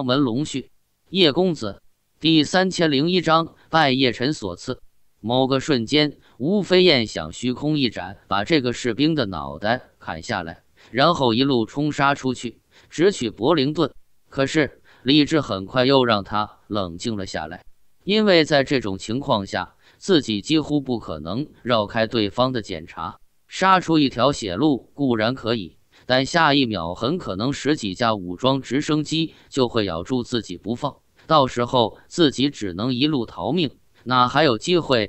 《门龙婿叶公子》第三千零一章，拜叶辰所赐。某个瞬间，吴飞燕想虚空一斩，把这个士兵的脑袋砍下来，然后一路冲杀出去，直取柏林顿。可是理智很快又让他冷静了下来，因为在这种情况下，自己几乎不可能绕开对方的检查，杀出一条血路固然可以。但下一秒，很可能十几架武装直升机就会咬住自己不放，到时候自己只能一路逃命，哪还有机会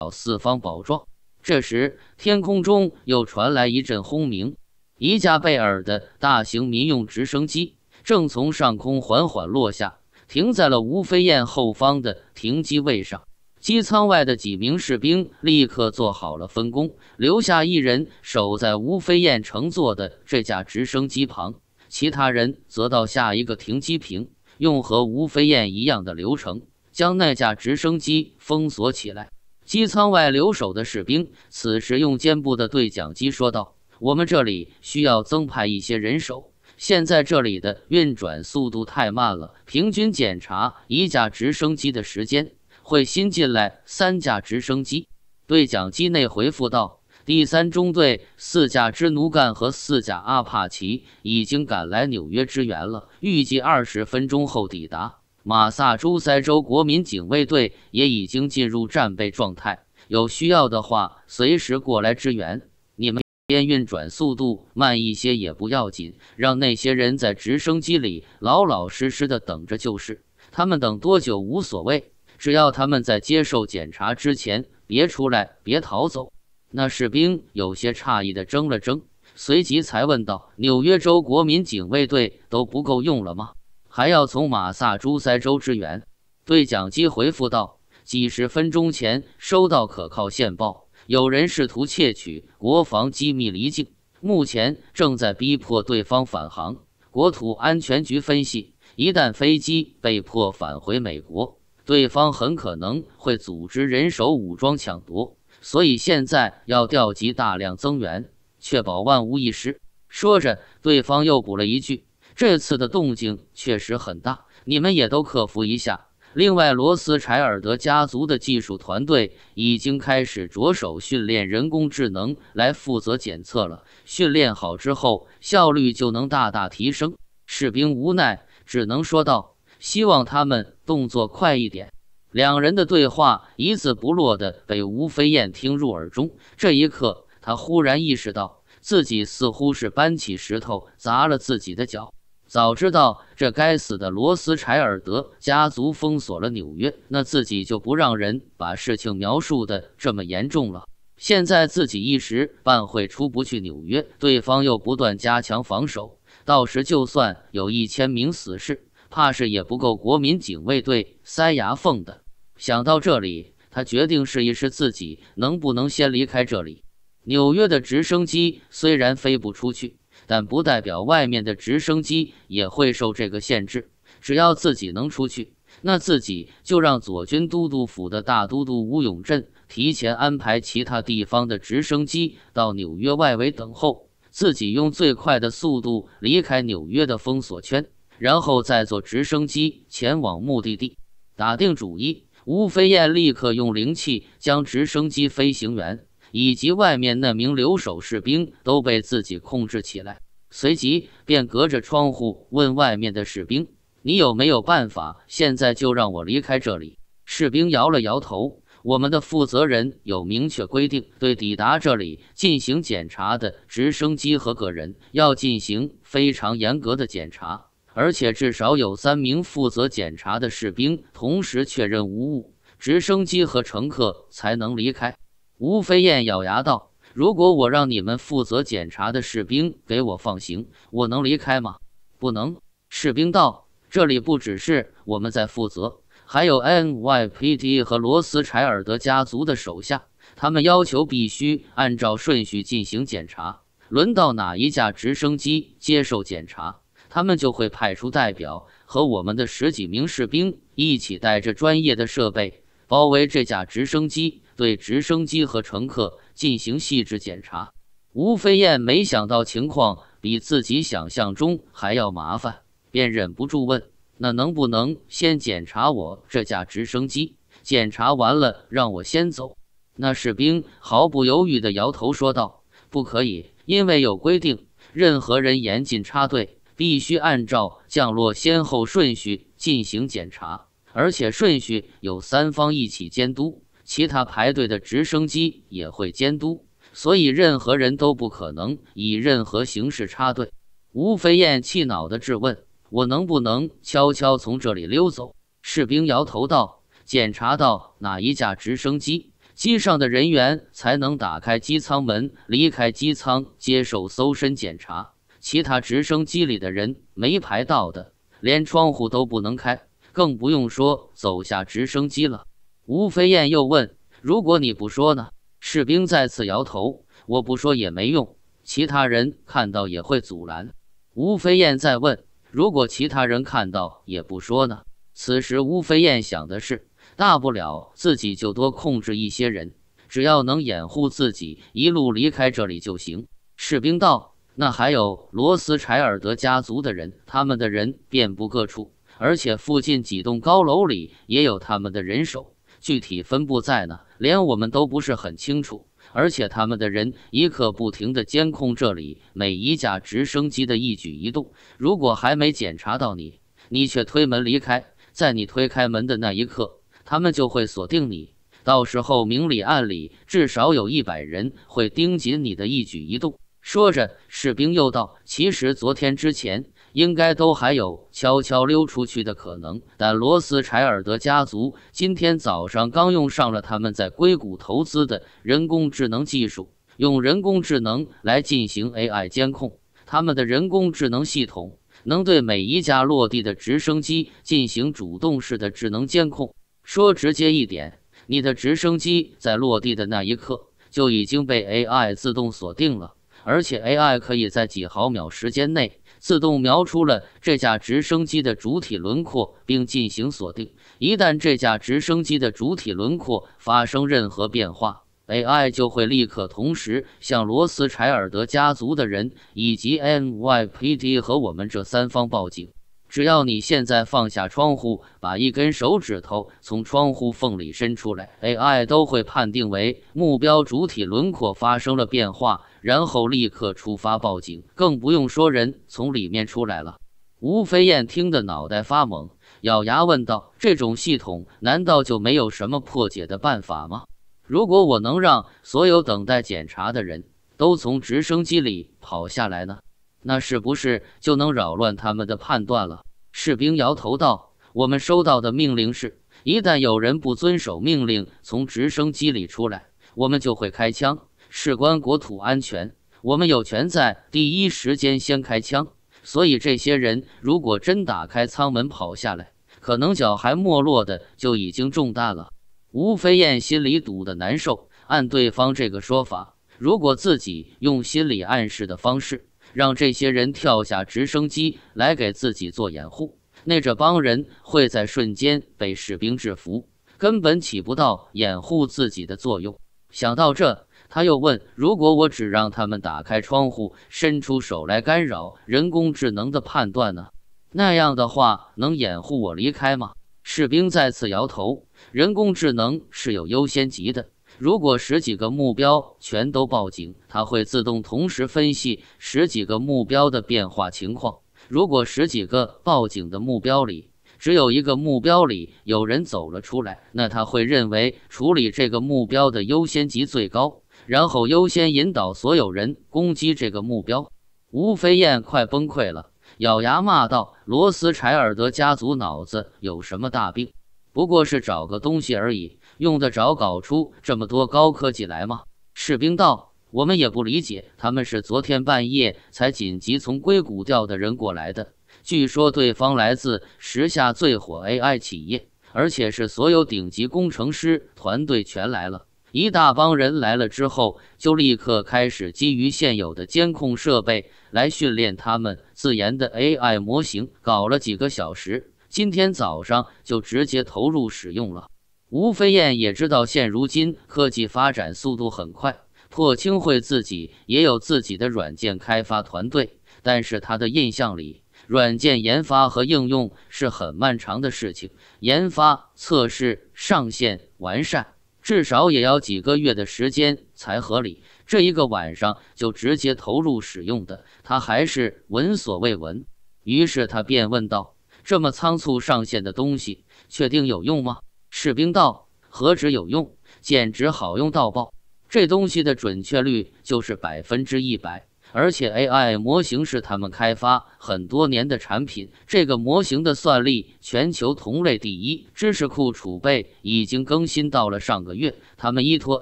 找四方宝状？这时，天空中又传来一阵轰鸣，一架贝尔的大型民用直升机正从上空缓缓落下，停在了吴飞燕后方的停机位上。机舱外的几名士兵立刻做好了分工，留下一人守在吴飞燕乘坐的这架直升机旁，其他人则到下一个停机坪，用和吴飞燕一样的流程将那架直升机封锁起来。机舱外留守的士兵此时用肩部的对讲机说道：“我们这里需要增派一些人手，现在这里的运转速度太慢了，平均检查一架直升机的时间。”会新进来三架直升机，对讲机内回复道：“第三中队四架支奴干和四架阿帕奇已经赶来纽约支援了，预计二十分钟后抵达。马萨诸塞州国民警卫队也已经进入战备状态，有需要的话随时过来支援。你们边运转速度慢一些也不要紧，让那些人在直升机里老老实实的等着就是，他们等多久无所谓。”只要他们在接受检查之前别出来，别逃走。那士兵有些诧异的怔了怔，随即才问道：“纽约州国民警卫队都不够用了吗？还要从马萨诸塞州支援？”对讲机回复道：“几十分钟前收到可靠线报，有人试图窃取国防机密离境，目前正在逼迫对方返航。国土安全局分析，一旦飞机被迫返回美国。”对方很可能会组织人手武装抢夺，所以现在要调集大量增援，确保万无一失。说着，对方又补了一句：“这次的动静确实很大，你们也都克服一下。”另外，罗斯柴尔德家族的技术团队已经开始着手训练人工智能来负责检测了。训练好之后，效率就能大大提升。士兵无奈，只能说道。希望他们动作快一点。两人的对话一字不落的被吴飞燕听入耳中。这一刻，他忽然意识到自己似乎是搬起石头砸了自己的脚。早知道这该死的罗斯柴尔德家族封锁了纽约，那自己就不让人把事情描述的这么严重了。现在自己一时半会出不去纽约，对方又不断加强防守，到时就算有一千名死士。怕是也不够国民警卫队塞牙缝的。想到这里，他决定试一试自己能不能先离开这里。纽约的直升机虽然飞不出去，但不代表外面的直升机也会受这个限制。只要自己能出去，那自己就让左军都督府的大都督吴永镇提前安排其他地方的直升机到纽约外围等候，自己用最快的速度离开纽约的封锁圈。然后再坐直升机前往目的地。打定主意，吴飞燕立刻用灵气将直升机飞行员以及外面那名留守士兵都被自己控制起来。随即便隔着窗户问外面的士兵：“你有没有办法？现在就让我离开这里？”士兵摇了摇头：“我们的负责人有明确规定，对抵达这里进行检查的直升机和个人要进行非常严格的检查。”而且至少有三名负责检查的士兵同时确认无误，直升机和乘客才能离开。吴飞燕咬牙道：“如果我让你们负责检查的士兵给我放行，我能离开吗？”“不能。”士兵道：“这里不只是我们在负责，还有 NYPD 和罗斯柴尔德家族的手下。他们要求必须按照顺序进行检查。轮到哪一架直升机接受检查？”他们就会派出代表和我们的十几名士兵一起，带着专业的设备包围这架直升机，对直升机和乘客进行细致检查。吴飞燕没想到情况比自己想象中还要麻烦，便忍不住问：“那能不能先检查我这架直升机？检查完了让我先走？”那士兵毫不犹豫地摇头说道：“不可以，因为有规定，任何人严禁插队。”必须按照降落先后顺序进行检查，而且顺序有三方一起监督，其他排队的直升机也会监督，所以任何人都不可能以任何形式插队。吴飞燕气恼地质问：“我能不能悄悄从这里溜走？”士兵摇头道：“检查到哪一架直升机，机上的人员才能打开机舱门，离开机舱接受搜身检查。”其他直升机里的人没排到的，连窗户都不能开，更不用说走下直升机了。吴飞燕又问：“如果你不说呢？”士兵再次摇头：“我不说也没用，其他人看到也会阻拦。”吴飞燕再问：“如果其他人看到也不说呢？”此时，吴飞燕想的是：大不了自己就多控制一些人，只要能掩护自己一路离开这里就行。士兵道。那还有罗斯柴尔德家族的人，他们的人遍布各处，而且附近几栋高楼里也有他们的人手，具体分布在哪，连我们都不是很清楚。而且他们的人一刻不停的监控这里每一架直升机的一举一动，如果还没检查到你，你却推门离开，在你推开门的那一刻，他们就会锁定你，到时候明里暗里至少有一百人会盯紧你的一举一动。说着，士兵又道：“其实昨天之前，应该都还有悄悄溜出去的可能。但罗斯柴尔德家族今天早上刚用上了他们在硅谷投资的人工智能技术，用人工智能来进行 AI 监控。他们的人工智能系统能对每一架落地的直升机进行主动式的智能监控。说直接一点，你的直升机在落地的那一刻就已经被 AI 自动锁定了。”而且 AI 可以在几毫秒时间内自动描出了这架直升机的主体轮廓，并进行锁定。一旦这架直升机的主体轮廓发生任何变化，AI 就会立刻同时向罗斯柴尔德家族的人以及 NYPD 和我们这三方报警。只要你现在放下窗户，把一根手指头从窗户缝里伸出来，AI 都会判定为目标主体轮廓发生了变化。然后立刻出发报警，更不用说人从里面出来了。吴飞燕听得脑袋发懵，咬牙问道：“这种系统难道就没有什么破解的办法吗？如果我能让所有等待检查的人都从直升机里跑下来呢？那是不是就能扰乱他们的判断了？”士兵摇头道：“我们收到的命令是，一旦有人不遵守命令从直升机里出来，我们就会开枪。”事关国土安全，我们有权在第一时间先开枪。所以，这些人如果真打开舱门跑下来，可能脚还没落的就已经中弹了。吴飞燕心里堵得难受。按对方这个说法，如果自己用心理暗示的方式让这些人跳下直升机来给自己做掩护，那这帮人会在瞬间被士兵制服，根本起不到掩护自己的作用。想到这，他又问：“如果我只让他们打开窗户，伸出手来干扰人工智能的判断呢？那样的话，能掩护我离开吗？”士兵再次摇头。人工智能是有优先级的。如果十几个目标全都报警，它会自动同时分析十几个目标的变化情况。如果十几个报警的目标里，只有一个目标里有人走了出来，那他会认为处理这个目标的优先级最高。然后优先引导所有人攻击这个目标。吴飞燕快崩溃了，咬牙骂道：“罗斯柴尔德家族脑子有什么大病？不过是找个东西而已，用得着搞出这么多高科技来吗？”士兵道：“我们也不理解，他们是昨天半夜才紧急从硅谷调的人过来的。据说对方来自时下最火 AI 企业，而且是所有顶级工程师团队全来了。”一大帮人来了之后，就立刻开始基于现有的监控设备来训练他们自研的 AI 模型，搞了几个小时，今天早上就直接投入使用了。吴飞燕也知道，现如今科技发展速度很快，破青会自己也有自己的软件开发团队，但是他的印象里，软件研发和应用是很漫长的事情，研发、测试、上线、完善。至少也要几个月的时间才合理，这一个晚上就直接投入使用的，他还是闻所未闻。于是他便问道：“这么仓促上线的东西，确定有用吗？”士兵道：“何止有用，简直好用到爆！这东西的准确率就是百分之一百。”而且，AI 模型是他们开发很多年的产品。这个模型的算力全球同类第一，知识库储备已经更新到了上个月。他们依托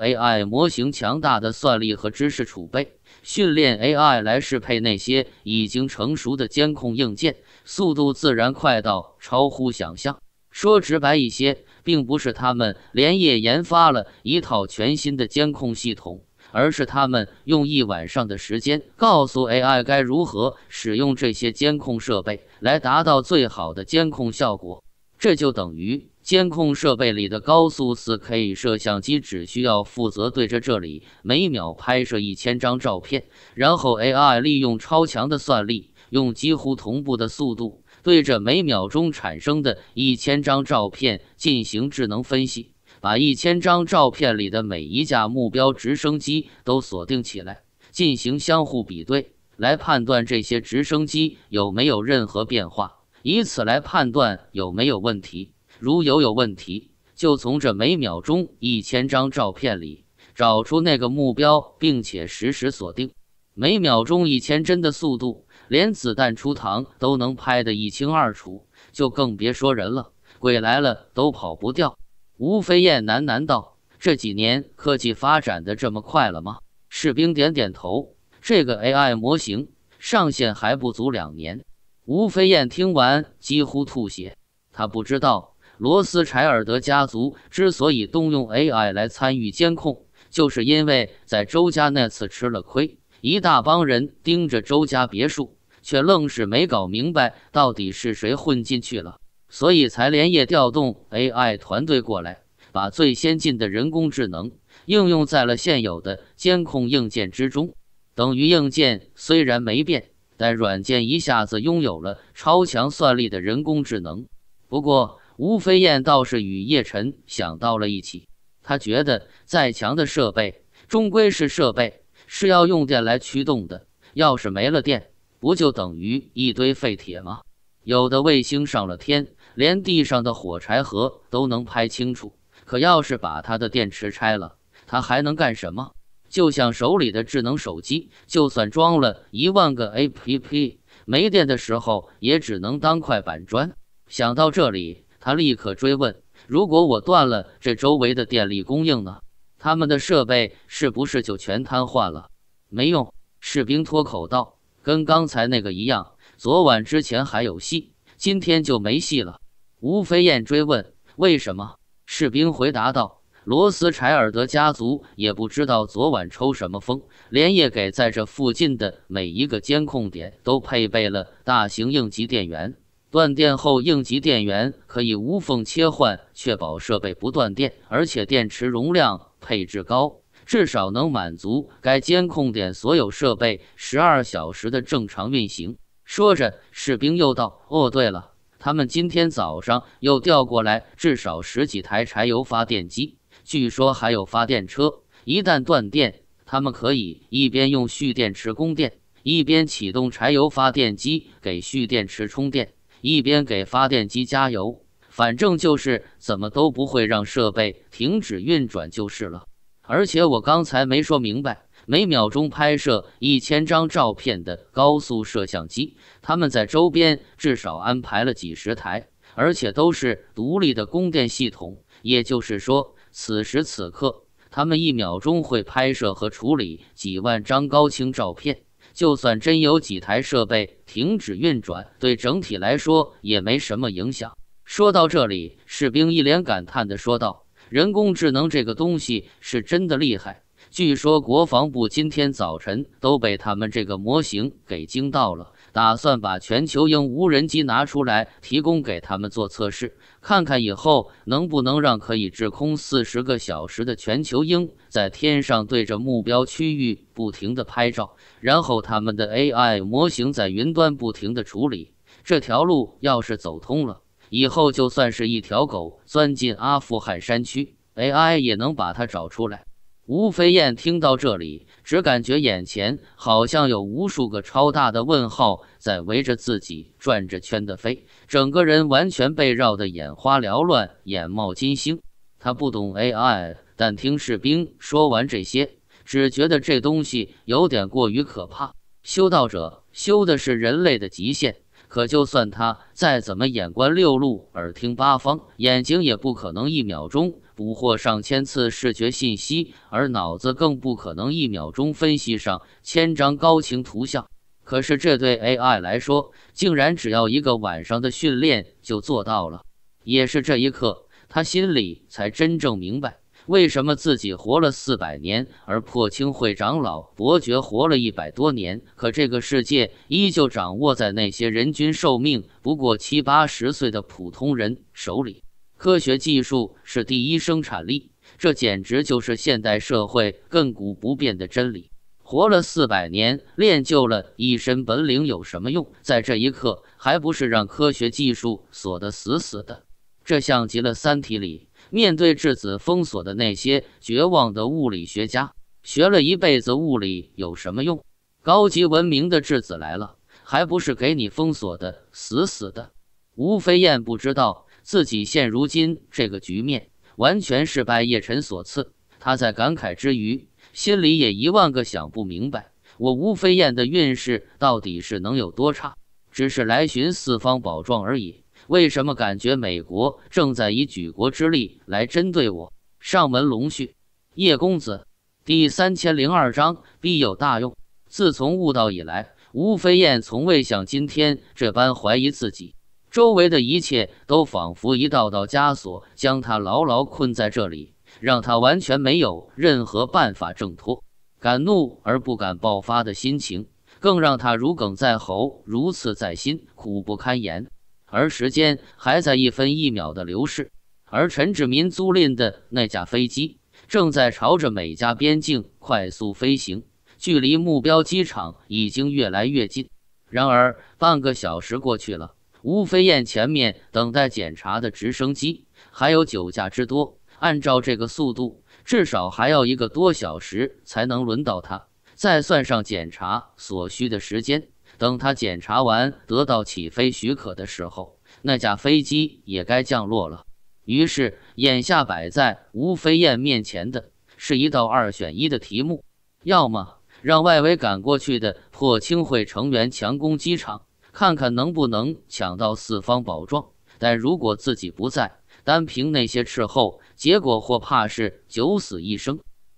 AI 模型强大的算力和知识储备，训练 AI 来适配那些已经成熟的监控硬件，速度自然快到超乎想象。说直白一些，并不是他们连夜研发了一套全新的监控系统。而是他们用一晚上的时间告诉 AI 该如何使用这些监控设备来达到最好的监控效果。这就等于监控设备里的高速 4K 摄像机只需要负责对着这里每秒拍摄一千张照片，然后 AI 利用超强的算力，用几乎同步的速度对着每秒钟产生的一千张照片进行智能分析。把一千张照片里的每一架目标直升机都锁定起来，进行相互比对，来判断这些直升机有没有任何变化，以此来判断有没有问题。如有有问题，就从这每秒钟一千张照片里找出那个目标，并且实时锁定。每秒钟一千帧的速度，连子弹出膛都能拍得一清二楚，就更别说人了，鬼来了都跑不掉。吴飞燕喃喃道：“这几年科技发展的这么快了吗？”士兵点点头：“这个 AI 模型上线还不足两年。”吴飞燕听完几乎吐血。他不知道罗斯柴尔德家族之所以动用 AI 来参与监控，就是因为在周家那次吃了亏，一大帮人盯着周家别墅，却愣是没搞明白到底是谁混进去了。所以才连夜调动 AI 团队过来，把最先进的人工智能应用在了现有的监控硬件之中。等于硬件虽然没变，但软件一下子拥有了超强算力的人工智能。不过吴飞燕倒是与叶晨想到了一起，他觉得再强的设备，终归是设备，是要用电来驱动的。要是没了电，不就等于一堆废铁吗？有的卫星上了天。连地上的火柴盒都能拍清楚，可要是把他的电池拆了，他还能干什么？就像手里的智能手机，就算装了一万个 APP，没电的时候也只能当块板砖。想到这里，他立刻追问：“如果我断了这周围的电力供应呢？他们的设备是不是就全瘫痪了？没用。”士兵脱口道：“跟刚才那个一样，昨晚之前还有戏，今天就没戏了。”吴飞燕追问：“为什么？”士兵回答道：“罗斯柴尔德家族也不知道昨晚抽什么风，连夜给在这附近的每一个监控点都配备了大型应急电源。断电后，应急电源可以无缝切换，确保设备不断电，而且电池容量配置高，至少能满足该监控点所有设备十二小时的正常运行。”说着，士兵又道：“哦，对了。”他们今天早上又调过来至少十几台柴油发电机，据说还有发电车。一旦断电，他们可以一边用蓄电池供电，一边启动柴油发电机给蓄电池充电，一边给发电机加油。反正就是怎么都不会让设备停止运转就是了。而且我刚才没说明白。每秒钟拍摄一千张照片的高速摄像机，他们在周边至少安排了几十台，而且都是独立的供电系统。也就是说，此时此刻，他们一秒钟会拍摄和处理几万张高清照片。就算真有几台设备停止运转，对整体来说也没什么影响。说到这里，士兵一脸感叹地说道：“人工智能这个东西是真的厉害。”据说，国防部今天早晨都被他们这个模型给惊到了，打算把全球鹰无人机拿出来提供给他们做测试，看看以后能不能让可以滞空四十个小时的全球鹰在天上对着目标区域不停地拍照，然后他们的 AI 模型在云端不停地处理。这条路要是走通了，以后就算是一条狗钻进阿富汗山区，AI 也能把它找出来。吴飞燕听到这里，只感觉眼前好像有无数个超大的问号在围着自己转着圈的飞，整个人完全被绕得眼花缭乱，眼冒金星。他不懂 AI，但听士兵说完这些，只觉得这东西有点过于可怕。修道者修的是人类的极限，可就算他再怎么眼观六路，耳听八方，眼睛也不可能一秒钟。捕获上千次视觉信息，而脑子更不可能一秒钟分析上千张高清图像。可是这对 AI 来说，竟然只要一个晚上的训练就做到了。也是这一刻，他心里才真正明白，为什么自己活了四百年，而破青会长老伯爵活了一百多年，可这个世界依旧掌握在那些人均寿命不过七八十岁的普通人手里。科学技术是第一生产力，这简直就是现代社会亘古不变的真理。活了四百年，练就了一身本领，有什么用？在这一刻，还不是让科学技术锁得死死的？这像极了《三体》里面对质子封锁的那些绝望的物理学家，学了一辈子物理有什么用？高级文明的质子来了，还不是给你封锁的死死的？吴飞燕不知道。自己现如今这个局面，完全是拜叶辰所赐。他在感慨之余，心里也一万个想不明白：我吴飞燕的运势到底是能有多差？只是来寻四方宝状而已，为什么感觉美国正在以举国之力来针对我？上门龙婿，叶公子，第三千零二章必有大用。自从悟道以来，吴飞燕从未像今天这般怀疑自己。周围的一切都仿佛一道道枷锁，将他牢牢困在这里，让他完全没有任何办法挣脱。敢怒而不敢爆发的心情，更让他如鲠在喉，如刺在心，苦不堪言。而时间还在一分一秒的流逝，而陈志民租赁的那架飞机正在朝着美加边境快速飞行，距离目标机场已经越来越近。然而，半个小时过去了。吴飞燕前面等待检查的直升机还有九架之多，按照这个速度，至少还要一个多小时才能轮到他。再算上检查所需的时间，等他检查完得到起飞许可的时候，那架飞机也该降落了。于是，眼下摆在吴飞燕面前的是一道二选一的题目：要么让外围赶过去的破青会成员强攻机场。看看能不能抢到四方宝状，但如果自己不在，单凭那些斥候，结果或怕是九死一生；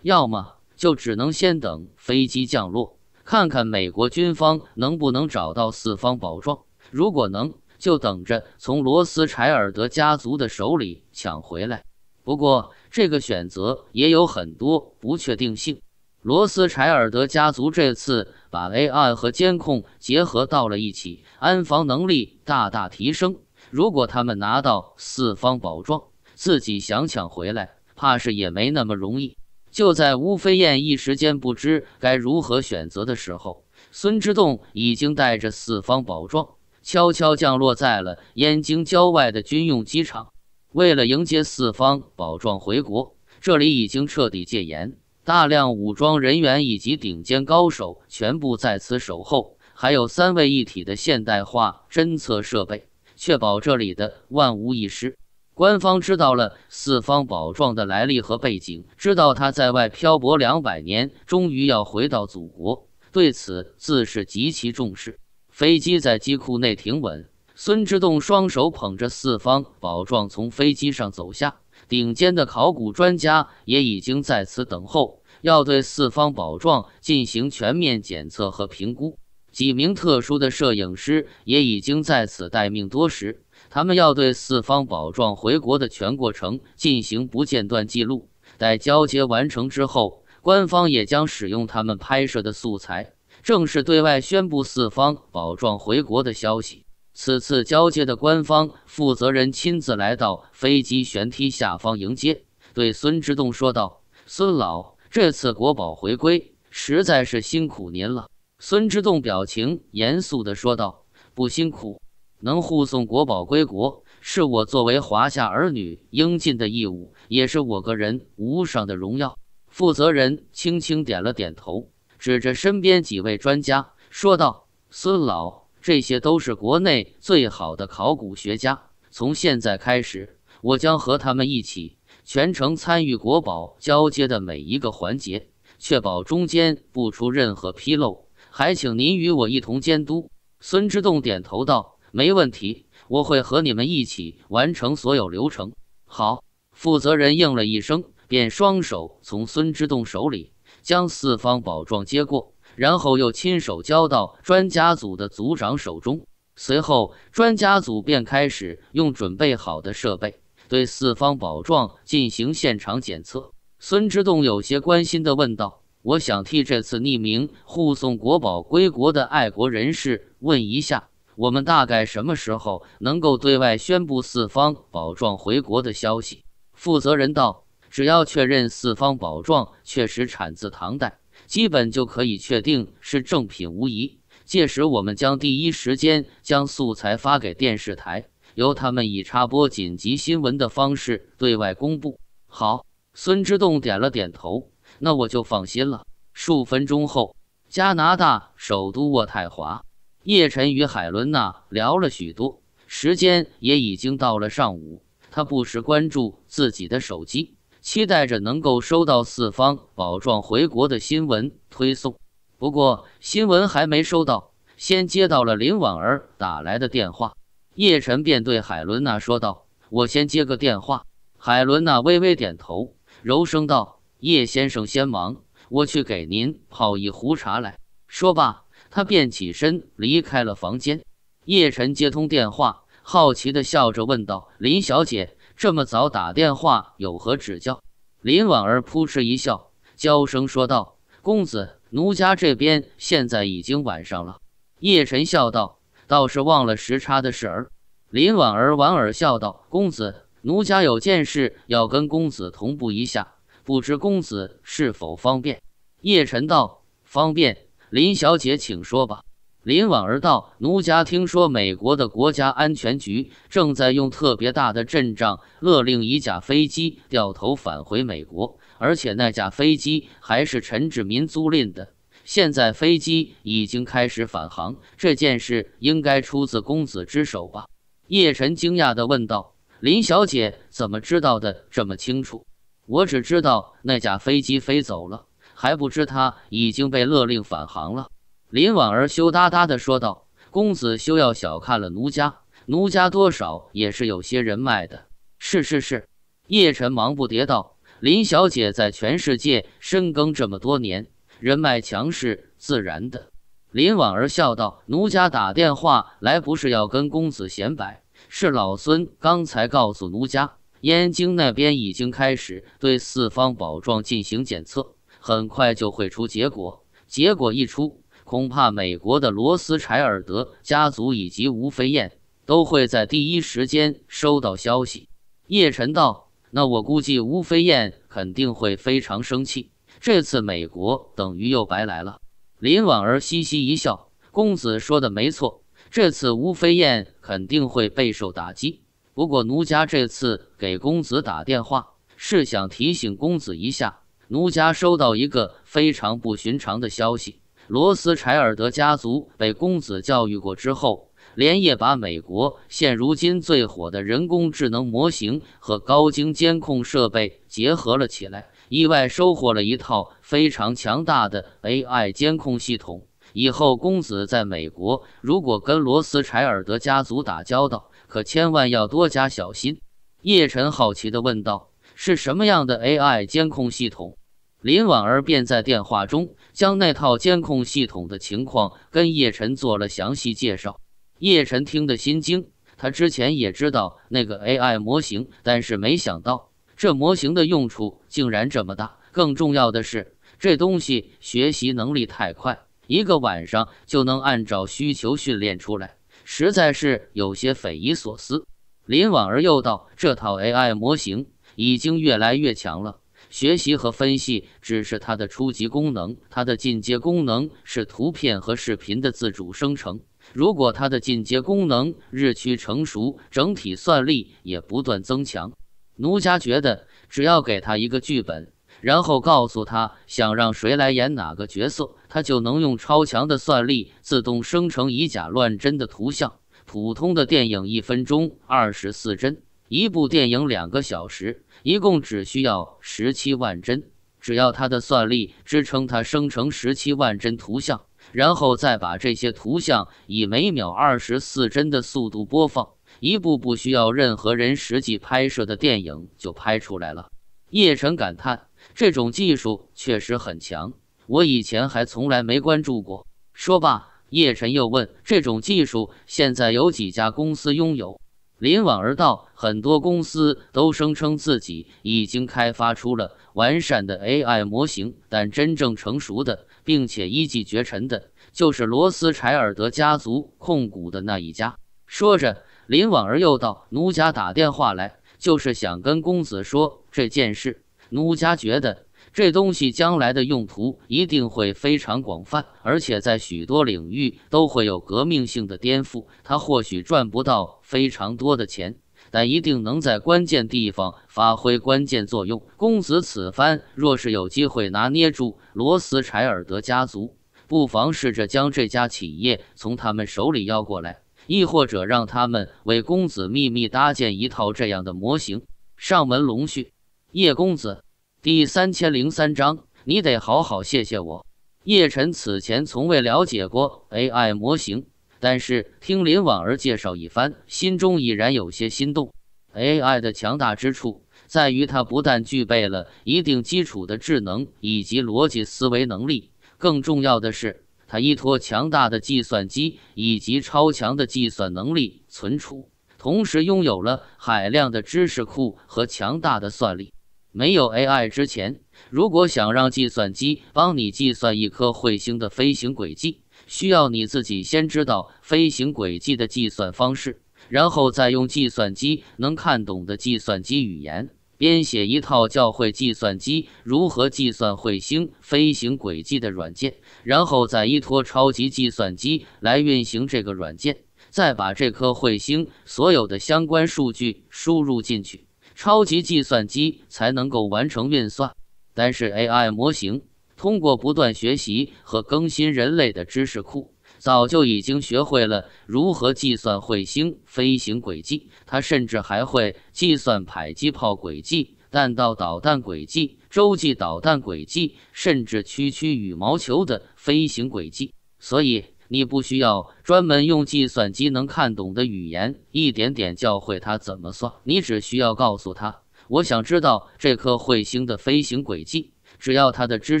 要么就只能先等飞机降落，看看美国军方能不能找到四方宝状。如果能，就等着从罗斯柴尔德家族的手里抢回来。不过，这个选择也有很多不确定性。罗斯柴尔德家族这次把 AI 和监控结合到了一起，安防能力大大提升。如果他们拿到四方宝状，自己想抢回来，怕是也没那么容易。就在吴飞燕一时间不知该如何选择的时候，孙之栋已经带着四方宝状悄悄降落在了燕京郊外的军用机场。为了迎接四方宝状回国，这里已经彻底戒严。大量武装人员以及顶尖高手全部在此守候，还有三位一体的现代化侦测设备，确保这里的万无一失。官方知道了四方宝状的来历和背景，知道他在外漂泊两百年，终于要回到祖国，对此自是极其重视。飞机在机库内停稳，孙之栋双手捧着四方宝状从飞机上走下。顶尖的考古专家也已经在此等候，要对四方宝幢进行全面检测和评估。几名特殊的摄影师也已经在此待命多时，他们要对四方宝幢回国的全过程进行不间断记录。待交接完成之后，官方也将使用他们拍摄的素材，正式对外宣布四方宝幢回国的消息。此次交接的官方负责人亲自来到飞机舷梯下方迎接，对孙之栋说道：“孙老，这次国宝回归实在是辛苦您了。”孙之栋表情严肃的说道：“不辛苦，能护送国宝归国，是我作为华夏儿女应尽的义务，也是我个人无上的荣耀。”负责人轻轻点了点头，指着身边几位专家说道：“孙老。”这些都是国内最好的考古学家。从现在开始，我将和他们一起全程参与国宝交接的每一个环节，确保中间不出任何纰漏。还请您与我一同监督。”孙之栋点头道：“没问题，我会和你们一起完成所有流程。”好，负责人应了一声，便双手从孙之栋手里将四方宝状接过。然后又亲手交到专家组的组长手中，随后专家组便开始用准备好的设备对四方宝状进行现场检测。孙之栋有些关心地问道：“我想替这次匿名护送国宝归国的爱国人士问一下，我们大概什么时候能够对外宣布四方宝状回国的消息？”负责人道：“只要确认四方宝状确实产自唐代。”基本就可以确定是正品无疑。届时我们将第一时间将素材发给电视台，由他们以插播紧急新闻的方式对外公布。好，孙之栋点了点头，那我就放心了。数分钟后，加拿大首都渥太华，叶晨与海伦娜聊了许多，时间也已经到了上午。他不时关注自己的手机。期待着能够收到四方宝状回国的新闻推送，不过新闻还没收到，先接到了林婉儿打来的电话。叶晨便对海伦娜说道：“我先接个电话。”海伦娜微微点头，柔声道：“叶先生先忙，我去给您泡一壶茶来。”说罢，她便起身离开了房间。叶晨接通电话，好奇地笑着问道：“林小姐。”这么早打电话有何指教？林婉儿扑哧一笑，娇声说道：“公子，奴家这边现在已经晚上了。”叶晨笑道：“倒是忘了时差的事儿。”林婉儿莞尔笑道：“公子，奴家有件事要跟公子同步一下，不知公子是否方便？”叶晨道：“方便，林小姐请说吧。”林婉儿道：“奴家听说，美国的国家安全局正在用特别大的阵仗勒令一架飞机掉头返回美国，而且那架飞机还是陈志民租赁的。现在飞机已经开始返航，这件事应该出自公子之手吧？”叶晨惊讶地问道：“林小姐怎么知道的这么清楚？我只知道那架飞机飞走了，还不知他已经被勒令返航了。”林婉儿羞答答的说道：“公子休要小看了奴家，奴家多少也是有些人脉的。”“是是是。”叶辰忙不迭道：“林小姐在全世界深耕这么多年，人脉强势，自然的。”林婉儿笑道：“奴家打电话来不是要跟公子显摆，是老孙刚才告诉奴家，燕京那边已经开始对四方宝状进行检测，很快就会出结果。结果一出。”恐怕美国的罗斯柴尔德家族以及吴飞燕都会在第一时间收到消息。叶晨道：“那我估计吴飞燕肯定会非常生气，这次美国等于又白来了。”林婉儿嘻嘻一笑：“公子说的没错，这次吴飞燕肯定会备受打击。不过奴家这次给公子打电话，是想提醒公子一下，奴家收到一个非常不寻常的消息。”罗斯柴尔德家族被公子教育过之后，连夜把美国现如今最火的人工智能模型和高精监控设备结合了起来，意外收获了一套非常强大的 AI 监控系统。以后公子在美国如果跟罗斯柴尔德家族打交道，可千万要多加小心。叶晨好奇地问道：“是什么样的 AI 监控系统？”林婉儿便在电话中将那套监控系统的情况跟叶晨做了详细介绍。叶晨听得心惊，他之前也知道那个 AI 模型，但是没想到这模型的用处竟然这么大。更重要的是，这东西学习能力太快，一个晚上就能按照需求训练出来，实在是有些匪夷所思。林婉儿又道：“这套 AI 模型已经越来越强了。”学习和分析只是它的初级功能，它的进阶功能是图片和视频的自主生成。如果它的进阶功能日趋成熟，整体算力也不断增强，奴家觉得，只要给他一个剧本，然后告诉他想让谁来演哪个角色，他就能用超强的算力自动生成以假乱真的图像。普通的电影一分钟二十四帧，一部电影两个小时。一共只需要十七万帧，只要它的算力支撑它生成十七万帧图像，然后再把这些图像以每秒二十四帧的速度播放，一部不需要任何人实际拍摄的电影就拍出来了。叶晨感叹：“这种技术确实很强，我以前还从来没关注过。”说罢，叶晨又问：“这种技术现在有几家公司拥有？”林婉儿道：“很多公司都声称自己已经开发出了完善的 AI 模型，但真正成熟的，并且一骑绝尘的，就是罗斯柴尔德家族控股的那一家。”说着，林婉儿又道：“奴家打电话来，就是想跟公子说这件事。奴家觉得。”这东西将来的用途一定会非常广泛，而且在许多领域都会有革命性的颠覆。它或许赚不到非常多的钱，但一定能在关键地方发挥关键作用。公子此番若是有机会拿捏住罗斯柴尔德家族，不妨试着将这家企业从他们手里要过来，亦或者让他们为公子秘密搭建一套这样的模型。上门龙穴，叶公子。第三千零三章，你得好好谢谢我。叶晨此前从未了解过 AI 模型，但是听林婉儿介绍一番，心中已然有些心动。AI 的强大之处在于，它不但具备了一定基础的智能以及逻辑思维能力，更重要的是，它依托强大的计算机以及超强的计算能力存储，同时拥有了海量的知识库和强大的算力。没有 AI 之前，如果想让计算机帮你计算一颗彗星的飞行轨迹，需要你自己先知道飞行轨迹的计算方式，然后再用计算机能看懂的计算机语言编写一套教会计算机如何计算彗星飞行轨迹的软件，然后再依托超级计算机来运行这个软件，再把这颗彗星所有的相关数据输入进去。超级计算机才能够完成运算，但是 AI 模型通过不断学习和更新人类的知识库，早就已经学会了如何计算彗星飞行轨迹。它甚至还会计算迫击炮轨迹、弹道导弹轨迹、洲际导弹轨迹，甚至区区羽毛球的飞行轨迹。所以。你不需要专门用计算机能看懂的语言一点点教会他怎么算，你只需要告诉他，我想知道这颗彗星的飞行轨迹。只要他的知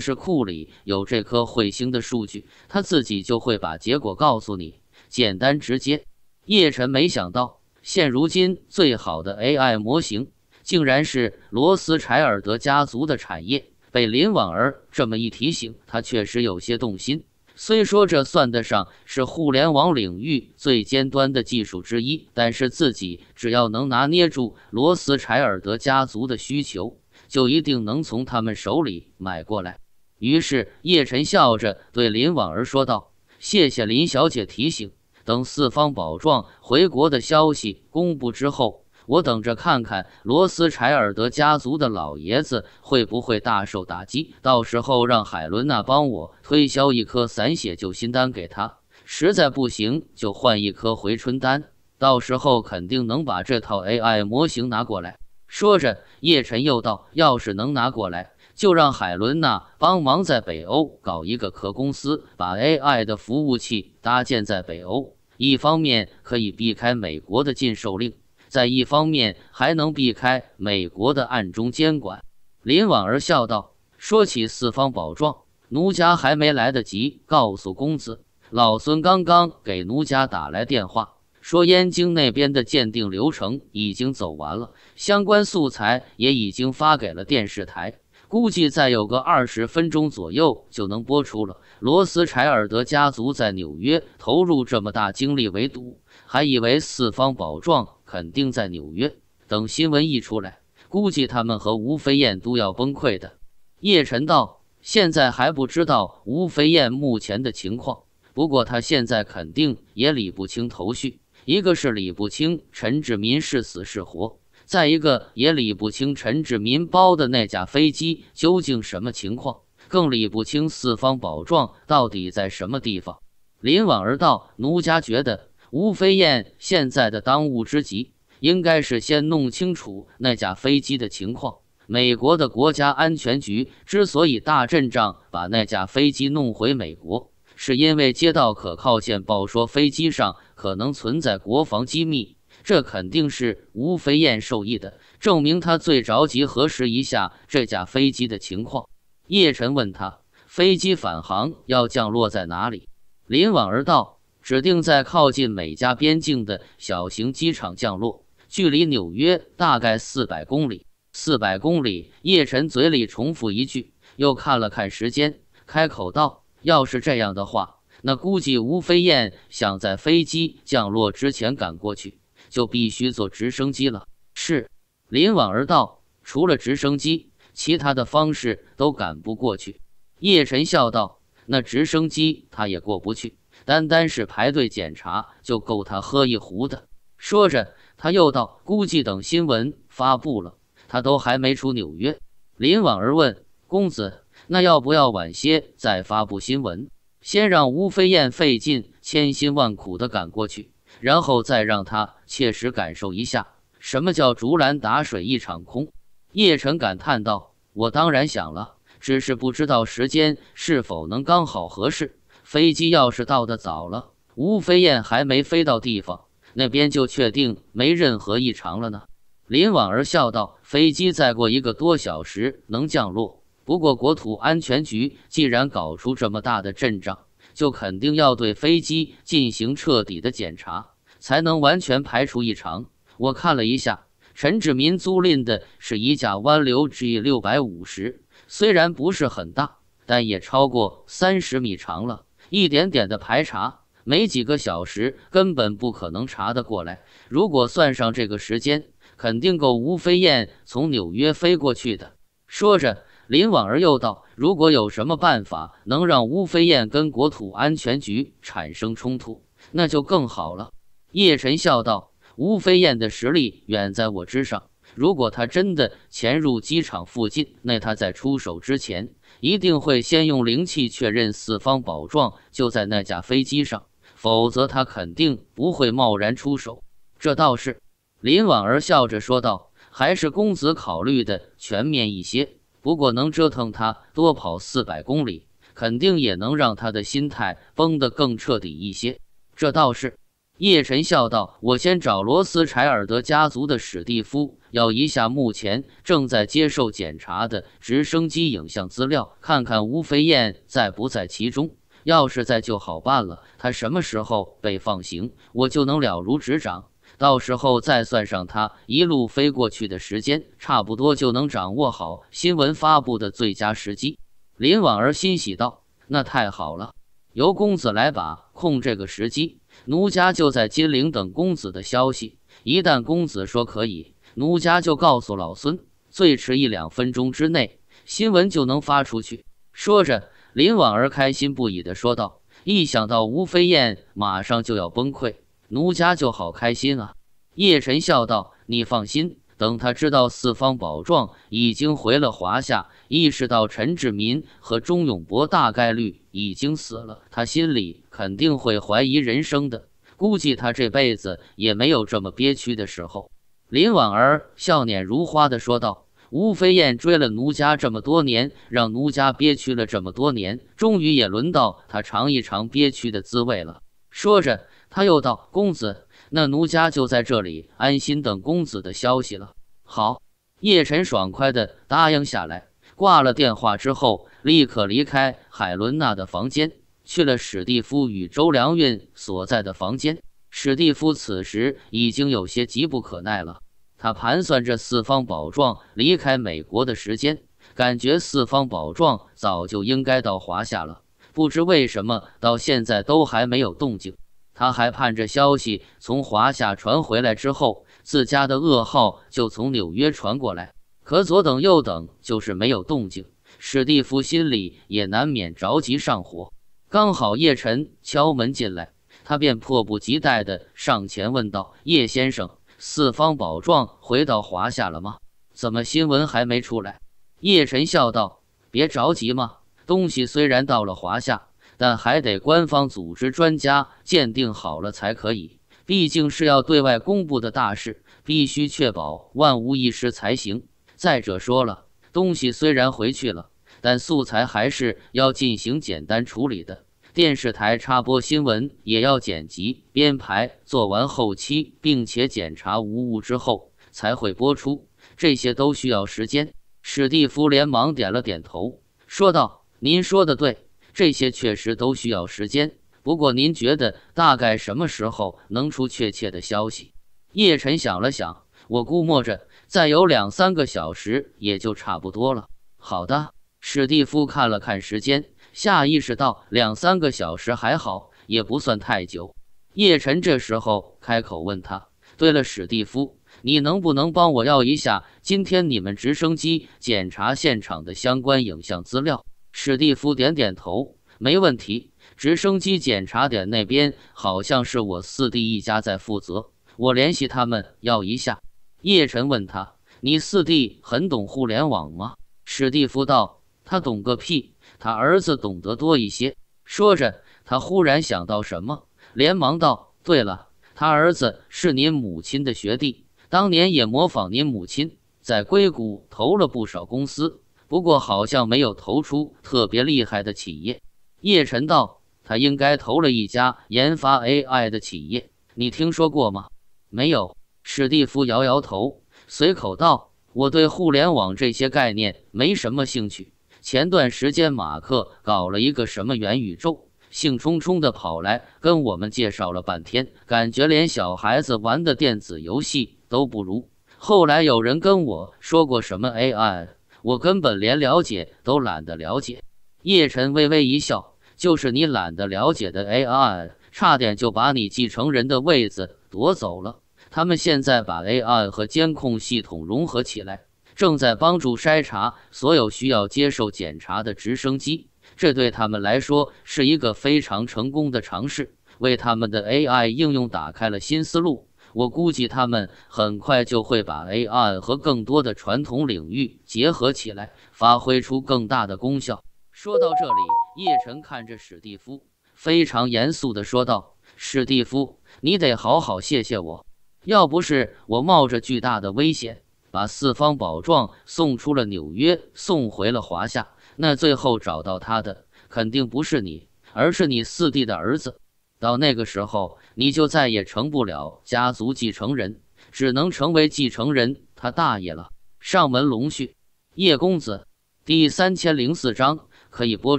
识库里有这颗彗星的数据，他自己就会把结果告诉你。简单直接。叶晨没想到，现如今最好的 AI 模型，竟然是罗斯柴尔德家族的产业。被林婉儿这么一提醒，他确实有些动心。虽说这算得上是互联网领域最尖端的技术之一，但是自己只要能拿捏住罗斯柴尔德家族的需求，就一定能从他们手里买过来。于是叶晨笑着对林婉儿说道：“谢谢林小姐提醒，等四方宝状回国的消息公布之后。”我等着看看罗斯柴尔德家族的老爷子会不会大受打击。到时候让海伦娜帮我推销一颗散血救心丹给他，实在不行就换一颗回春丹。到时候肯定能把这套 AI 模型拿过来。说着，叶晨又道：“要是能拿过来，就让海伦娜帮忙在北欧搞一个壳公司，把 AI 的服务器搭建在北欧。一方面可以避开美国的禁售令。”在一方面还能避开美国的暗中监管，林婉儿笑道：“说起四方宝状，奴家还没来得及告诉公子，老孙刚刚给奴家打来电话，说燕京那边的鉴定流程已经走完了，相关素材也已经发给了电视台，估计再有个二十分钟左右就能播出了。罗斯柴尔德家族在纽约投入这么大精力围堵，还以为四方宝状。”肯定在纽约。等新闻一出来，估计他们和吴飞燕都要崩溃的。叶晨道：“现在还不知道吴飞燕目前的情况，不过他现在肯定也理不清头绪。一个是理不清陈志民是死是活，再一个也理不清陈志民包的那架飞机究竟什么情况，更理不清四方宝状到底在什么地方。”林婉儿道：“奴家觉得。”吴飞燕现在的当务之急，应该是先弄清楚那架飞机的情况。美国的国家安全局之所以大阵仗把那架飞机弄回美国，是因为接到可靠线报说飞机上可能存在国防机密。这肯定是吴飞燕受益的，证明他最着急核实一下这架飞机的情况。叶晨问他，飞机返航要降落在哪里？林婉儿道。指定在靠近美加边境的小型机场降落，距离纽约大概四百公里。四百公里，叶晨嘴里重复一句，又看了看时间，开口道：“要是这样的话，那估计吴飞燕想在飞机降落之前赶过去，就必须坐直升机了。”是，林婉儿道：“除了直升机，其他的方式都赶不过去。”叶晨笑道：“那直升机他也过不去。”单单是排队检查就够他喝一壶的。说着，他又道：“估计等新闻发布了，他都还没出纽约。”林婉儿问：“公子，那要不要晚些再发布新闻，先让吴飞燕费尽千辛万苦地赶过去，然后再让他切实感受一下什么叫竹篮打水一场空？”叶辰感叹道：“我当然想了，只是不知道时间是否能刚好合适。”飞机要是到的早了，吴飞燕还没飞到地方，那边就确定没任何异常了呢。林婉儿笑道：“飞机再过一个多小时能降落，不过国土安全局既然搞出这么大的阵仗，就肯定要对飞机进行彻底的检查，才能完全排除异常。我看了一下，陈志民租赁的是一架湾流 G 六百五十，虽然不是很大，但也超过三十米长了。”一点点的排查，没几个小时根本不可能查得过来。如果算上这个时间，肯定够吴飞燕从纽约飞过去的。说着，林婉儿又道：“如果有什么办法能让吴飞燕跟国土安全局产生冲突，那就更好了。”叶晨笑道：“吴飞燕的实力远在我之上，如果他真的潜入机场附近，那他在出手之前。”一定会先用灵气确认四方宝状就在那架飞机上，否则他肯定不会贸然出手。这倒是，林婉儿笑着说道：“还是公子考虑的全面一些。不过能折腾他多跑四百公里，肯定也能让他的心态崩得更彻底一些。”这倒是。叶晨笑道：“我先找罗斯柴尔德家族的史蒂夫要一下目前正在接受检查的直升机影像资料，看看吴飞燕在不在其中。要是在就好办了，他什么时候被放行，我就能了如指掌。到时候再算上他一路飞过去的时间，差不多就能掌握好新闻发布的最佳时机。”林婉儿欣喜道：“那太好了，由公子来把控这个时机。”奴家就在金陵等公子的消息，一旦公子说可以，奴家就告诉老孙，最迟一两分钟之内，新闻就能发出去。说着，林婉儿开心不已的说道：“一想到吴飞燕马上就要崩溃，奴家就好开心啊！”叶晨笑道：“你放心，等他知道四方宝状已经回了华夏。”意识到陈志民和钟永博大概率已经死了，他心里肯定会怀疑人生的。估计他这辈子也没有这么憋屈的时候。林婉儿笑脸如花地说道：“吴飞燕追了奴家这么多年，让奴家憋屈了这么多年，终于也轮到他尝一尝憋屈的滋味了。”说着，他又道：“公子，那奴家就在这里安心等公子的消息了。”好，叶晨爽快地答应下来。挂了电话之后，立刻离开海伦娜的房间，去了史蒂夫与周良运所在的房间。史蒂夫此时已经有些急不可耐了，他盘算着四方宝状离开美国的时间，感觉四方宝状早就应该到华夏了，不知为什么到现在都还没有动静。他还盼着消息从华夏传回来之后，自家的噩耗就从纽约传过来。可左等右等就是没有动静，史蒂夫心里也难免着急上火。刚好叶晨敲门进来，他便迫不及待的上前问道：“叶先生，四方宝状回到华夏了吗？怎么新闻还没出来？”叶晨笑道：“别着急嘛，东西虽然到了华夏，但还得官方组织专家鉴定好了才可以。毕竟是要对外公布的大事，必须确保万无一失才行。”再者说了，东西虽然回去了，但素材还是要进行简单处理的。电视台插播新闻也要剪辑、编排，做完后期，并且检查无误之后才会播出。这些都需要时间。史蒂夫连忙点了点头，说道：“您说的对，这些确实都需要时间。不过您觉得大概什么时候能出确切的消息？”叶晨想了想，我估摸着。再有两三个小时也就差不多了。好的，史蒂夫看了看时间，下意识到两三个小时还好，也不算太久。叶晨这时候开口问他：“对了，史蒂夫，你能不能帮我要一下今天你们直升机检查现场的相关影像资料？”史蒂夫点点头：“没问题。直升机检查点那边好像是我四弟一家在负责，我联系他们要一下。”叶晨问他：“你四弟很懂互联网吗？”史蒂夫道：“他懂个屁，他儿子懂得多一些。”说着，他忽然想到什么，连忙道：“对了，他儿子是您母亲的学弟，当年也模仿您母亲，在硅谷投了不少公司，不过好像没有投出特别厉害的企业。”叶晨道：“他应该投了一家研发 AI 的企业，你听说过吗？”“没有。”史蒂夫摇摇头，随口道：“我对互联网这些概念没什么兴趣。前段时间马克搞了一个什么元宇宙，兴冲冲的跑来跟我们介绍了半天，感觉连小孩子玩的电子游戏都不如。后来有人跟我说过什么 AI，我根本连了解都懒得了解。”叶辰微微一笑：“就是你懒得了解的 AI，差点就把你继承人的位子夺走了。”他们现在把 AI 和监控系统融合起来，正在帮助筛查所有需要接受检查的直升机。这对他们来说是一个非常成功的尝试，为他们的 AI 应用打开了新思路。我估计他们很快就会把 AI 和更多的传统领域结合起来，发挥出更大的功效。说到这里，叶晨看着史蒂夫，非常严肃地说道：“史蒂夫，你得好好谢谢我。”要不是我冒着巨大的危险把四方宝状送出了纽约，送回了华夏，那最后找到他的肯定不是你，而是你四弟的儿子。到那个时候，你就再也成不了家族继承人，只能成为继承人他大爷了。上门龙婿，叶公子，第三千零四章可以播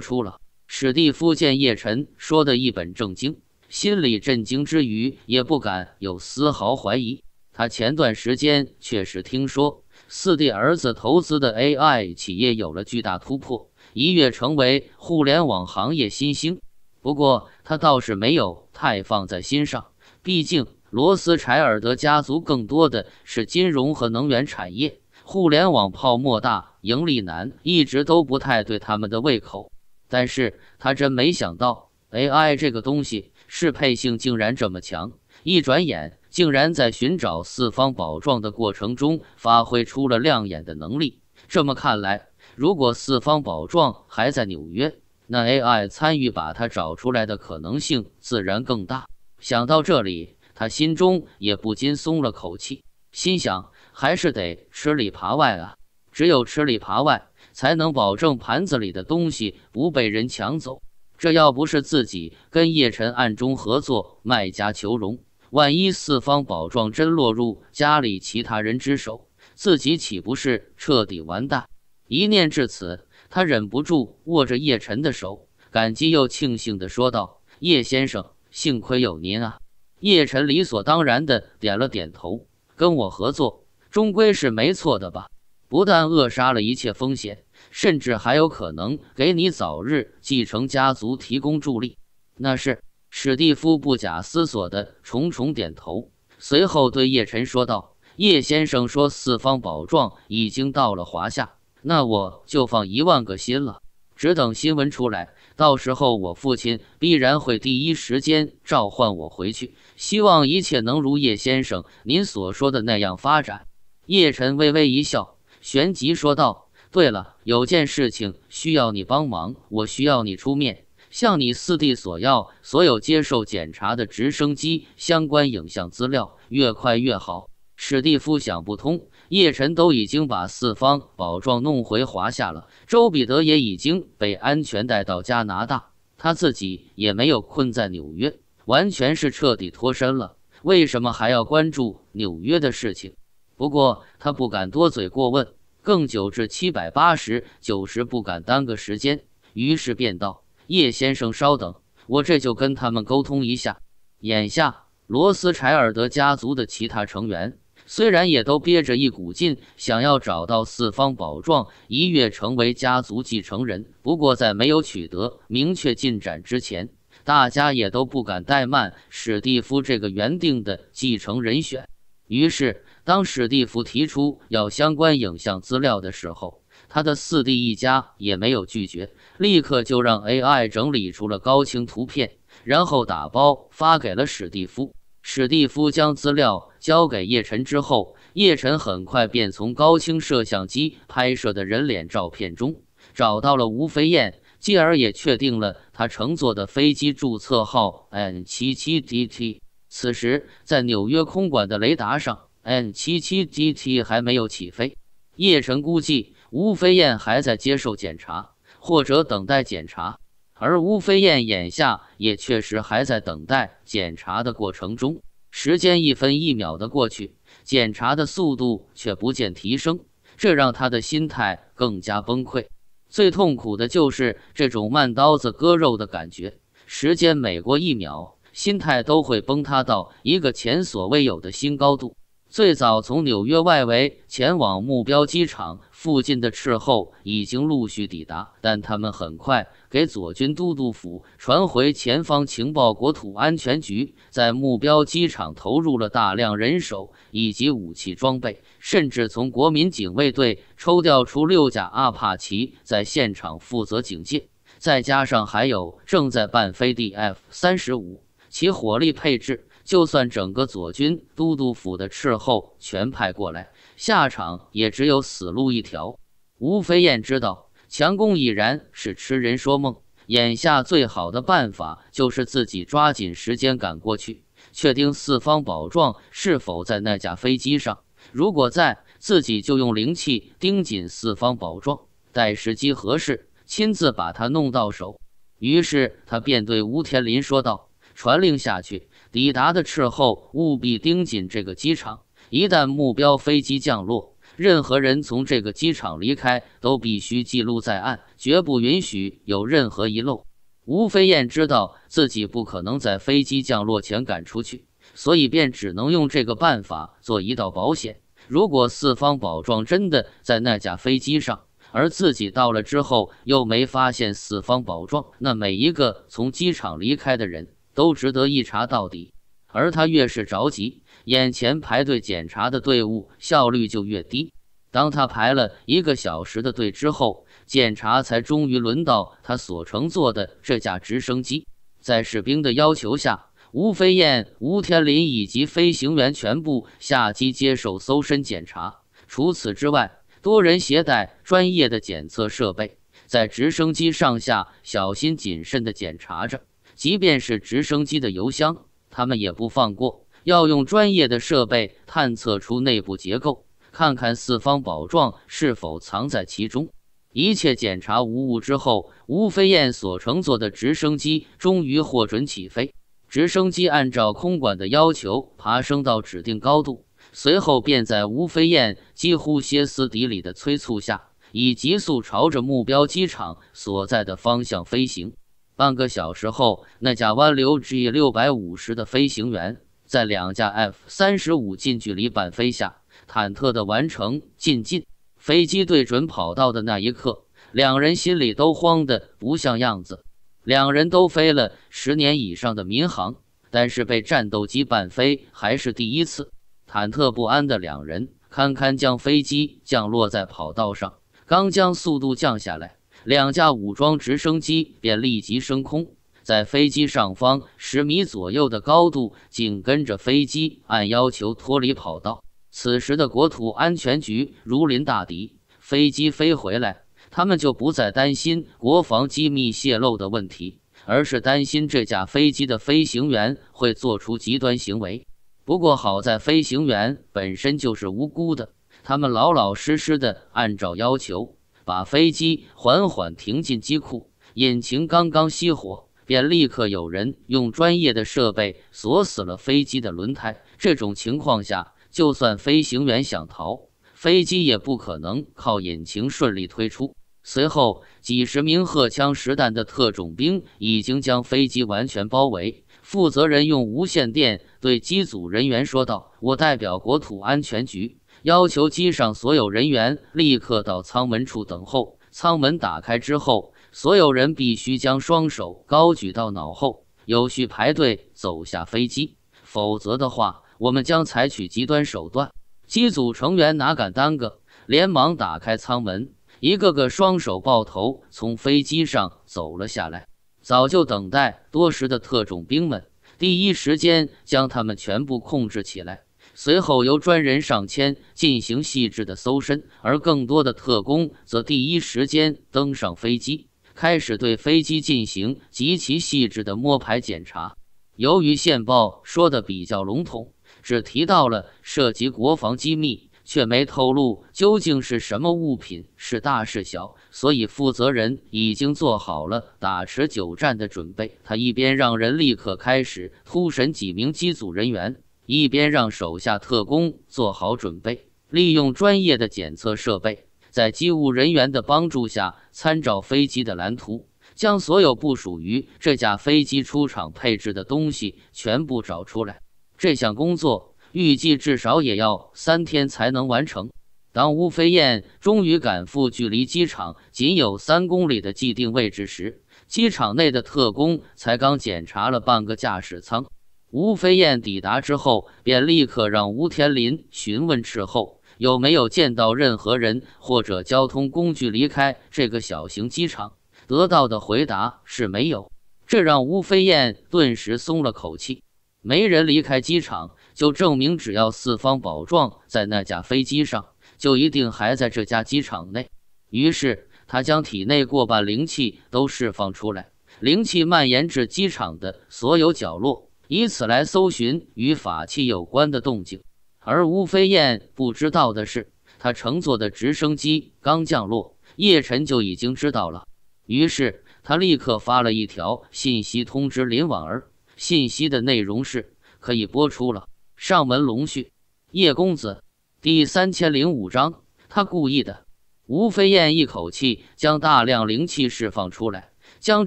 出了。史蒂夫见叶晨说的一本正经。心里震惊之余，也不敢有丝毫怀疑。他前段时间确实听说四弟儿子投资的 AI 企业有了巨大突破，一跃成为互联网行业新星。不过他倒是没有太放在心上，毕竟罗斯柴尔德家族更多的是金融和能源产业，互联网泡沫大，盈利难，一直都不太对他们的胃口。但是他真没想到 AI 这个东西。适配性竟然这么强，一转眼竟然在寻找四方宝状的过程中发挥出了亮眼的能力。这么看来，如果四方宝状还在纽约，那 AI 参与把它找出来的可能性自然更大。想到这里，他心中也不禁松了口气，心想还是得吃里扒外啊，只有吃里扒外才能保证盘子里的东西不被人抢走。这要不是自己跟叶晨暗中合作卖家求荣，万一四方宝状真落入家里其他人之手，自己岂不是彻底完蛋？一念至此，他忍不住握着叶晨的手，感激又庆幸地说道：“叶先生，幸亏有您啊！”叶晨理所当然地点了点头：“跟我合作，终归是没错的吧？不但扼杀了一切风险。”甚至还有可能给你早日继承家族提供助力。那是史蒂夫不假思索的重重点头，随后对叶晨说道：“叶先生说四方宝状已经到了华夏，那我就放一万个心了。只等新闻出来，到时候我父亲必然会第一时间召唤我回去。希望一切能如叶先生您所说的那样发展。”叶晨微微一笑，旋即说道。对了，有件事情需要你帮忙，我需要你出面向你四弟索要所有接受检查的直升机相关影像资料，越快越好。史蒂夫想不通，叶晨都已经把四方宝状弄回华夏了，周彼得也已经被安全带到加拿大，他自己也没有困在纽约，完全是彻底脱身了，为什么还要关注纽约的事情？不过他不敢多嘴过问。更久至七百八十九时不敢耽搁时间，于是便道：“叶先生稍等，我这就跟他们沟通一下。”眼下罗斯柴尔德家族的其他成员虽然也都憋着一股劲，想要找到四方宝状，一跃成为家族继承人，不过在没有取得明确进展之前，大家也都不敢怠慢史蒂夫这个原定的继承人选。于是。当史蒂夫提出要相关影像资料的时候，他的四弟一家也没有拒绝，立刻就让 AI 整理出了高清图片，然后打包发给了史蒂夫。史蒂夫将资料交给叶晨之后，叶晨很快便从高清摄像机拍摄的人脸照片中找到了吴飞燕，继而也确定了他乘坐的飞机注册号 N77DT。此时，在纽约空管的雷达上。n 七七 gt 还没有起飞，叶晨估计吴飞燕还在接受检查或者等待检查，而吴飞燕眼下也确实还在等待检查的过程中。时间一分一秒的过去，检查的速度却不见提升，这让他的心态更加崩溃。最痛苦的就是这种慢刀子割肉的感觉，时间每过一秒，心态都会崩塌到一个前所未有的新高度。最早从纽约外围前往目标机场附近的斥候已经陆续抵达，但他们很快给左军都督府传回，前方情报国土安全局在目标机场投入了大量人手以及武器装备，甚至从国民警卫队抽调出六架阿帕奇在现场负责警戒，再加上还有正在伴飞的 F 三十五，其火力配置。就算整个左军都督府的斥候全派过来，下场也只有死路一条。吴飞燕知道强攻已然是痴人说梦，眼下最好的办法就是自己抓紧时间赶过去，确定四方宝状是否在那架飞机上。如果在，自己就用灵气盯紧四方宝状，待时机合适，亲自把它弄到手。于是他便对吴天林说道：“传令下去。”李达的斥候务必盯紧这个机场，一旦目标飞机降落，任何人从这个机场离开都必须记录在案，绝不允许有任何遗漏。吴飞燕知道自己不可能在飞机降落前赶出去，所以便只能用这个办法做一道保险。如果四方宝状真的在那架飞机上，而自己到了之后又没发现四方宝状，那每一个从机场离开的人。都值得一查到底。而他越是着急，眼前排队检查的队伍效率就越低。当他排了一个小时的队之后，检查才终于轮到他所乘坐的这架直升机。在士兵的要求下，吴飞燕、吴天林以及飞行员全部下机接受搜身检查。除此之外，多人携带专业的检测设备，在直升机上下小心谨慎地检查着。即便是直升机的油箱，他们也不放过，要用专业的设备探测出内部结构，看看四方宝状是否藏在其中。一切检查无误之后，吴飞燕所乘坐的直升机终于获准起飞。直升机按照空管的要求爬升到指定高度，随后便在吴飞燕几乎歇斯底里的催促下，以急速朝着目标机场所在的方向飞行。半个小时后，那架湾流 G 六百五十的飞行员在两架 F 三十五近距离伴飞下，忐忑地完成进近。飞机对准跑道的那一刻，两人心里都慌得不像样子。两人都飞了十年以上的民航，但是被战斗机伴飞还是第一次。忐忑不安的两人堪堪将飞机降落在跑道上，刚将速度降下来。两架武装直升机便立即升空，在飞机上方十米左右的高度，紧跟着飞机按要求脱离跑道。此时的国土安全局如临大敌，飞机飞回来，他们就不再担心国防机密泄露的问题，而是担心这架飞机的飞行员会做出极端行为。不过好在飞行员本身就是无辜的，他们老老实实的按照要求。把飞机缓缓停进机库，引擎刚刚熄火，便立刻有人用专业的设备锁死了飞机的轮胎。这种情况下，就算飞行员想逃，飞机也不可能靠引擎顺利推出。随后，几十名荷枪实弹的特种兵已经将飞机完全包围。负责人用无线电对机组人员说道：“我代表国土安全局。”要求机上所有人员立刻到舱门处等候。舱门打开之后，所有人必须将双手高举到脑后，有序排队走下飞机。否则的话，我们将采取极端手段。机组成员哪敢耽搁，连忙打开舱门，一个个双手抱头从飞机上走了下来。早就等待多时的特种兵们，第一时间将他们全部控制起来。随后由专人上千进行细致的搜身，而更多的特工则第一时间登上飞机，开始对飞机进行极其细致的摸排检查。由于线报说的比较笼统，只提到了涉及国防机密，却没透露究竟是什么物品，是大是小，所以负责人已经做好了打持久战的准备。他一边让人立刻开始突审几名机组人员。一边让手下特工做好准备，利用专业的检测设备，在机务人员的帮助下，参照飞机的蓝图，将所有不属于这架飞机出厂配置的东西全部找出来。这项工作预计至少也要三天才能完成。当乌飞燕终于赶赴距离机场仅有三公里的既定位置时，机场内的特工才刚检查了半个驾驶舱。吴飞燕抵达之后，便立刻让吴天林询问斥候有没有见到任何人或者交通工具离开这个小型机场。得到的回答是没有，这让吴飞燕顿时松了口气。没人离开机场，就证明只要四方宝状在那架飞机上，就一定还在这家机场内。于是他将体内过半灵气都释放出来，灵气蔓延至机场的所有角落。以此来搜寻与法器有关的动静，而吴飞燕不知道的是，他乘坐的直升机刚降落，叶晨就已经知道了。于是他立刻发了一条信息通知林婉儿，信息的内容是：可以播出了。上门龙序，叶公子，第三千零五章。他故意的。吴飞燕一口气将大量灵气释放出来，将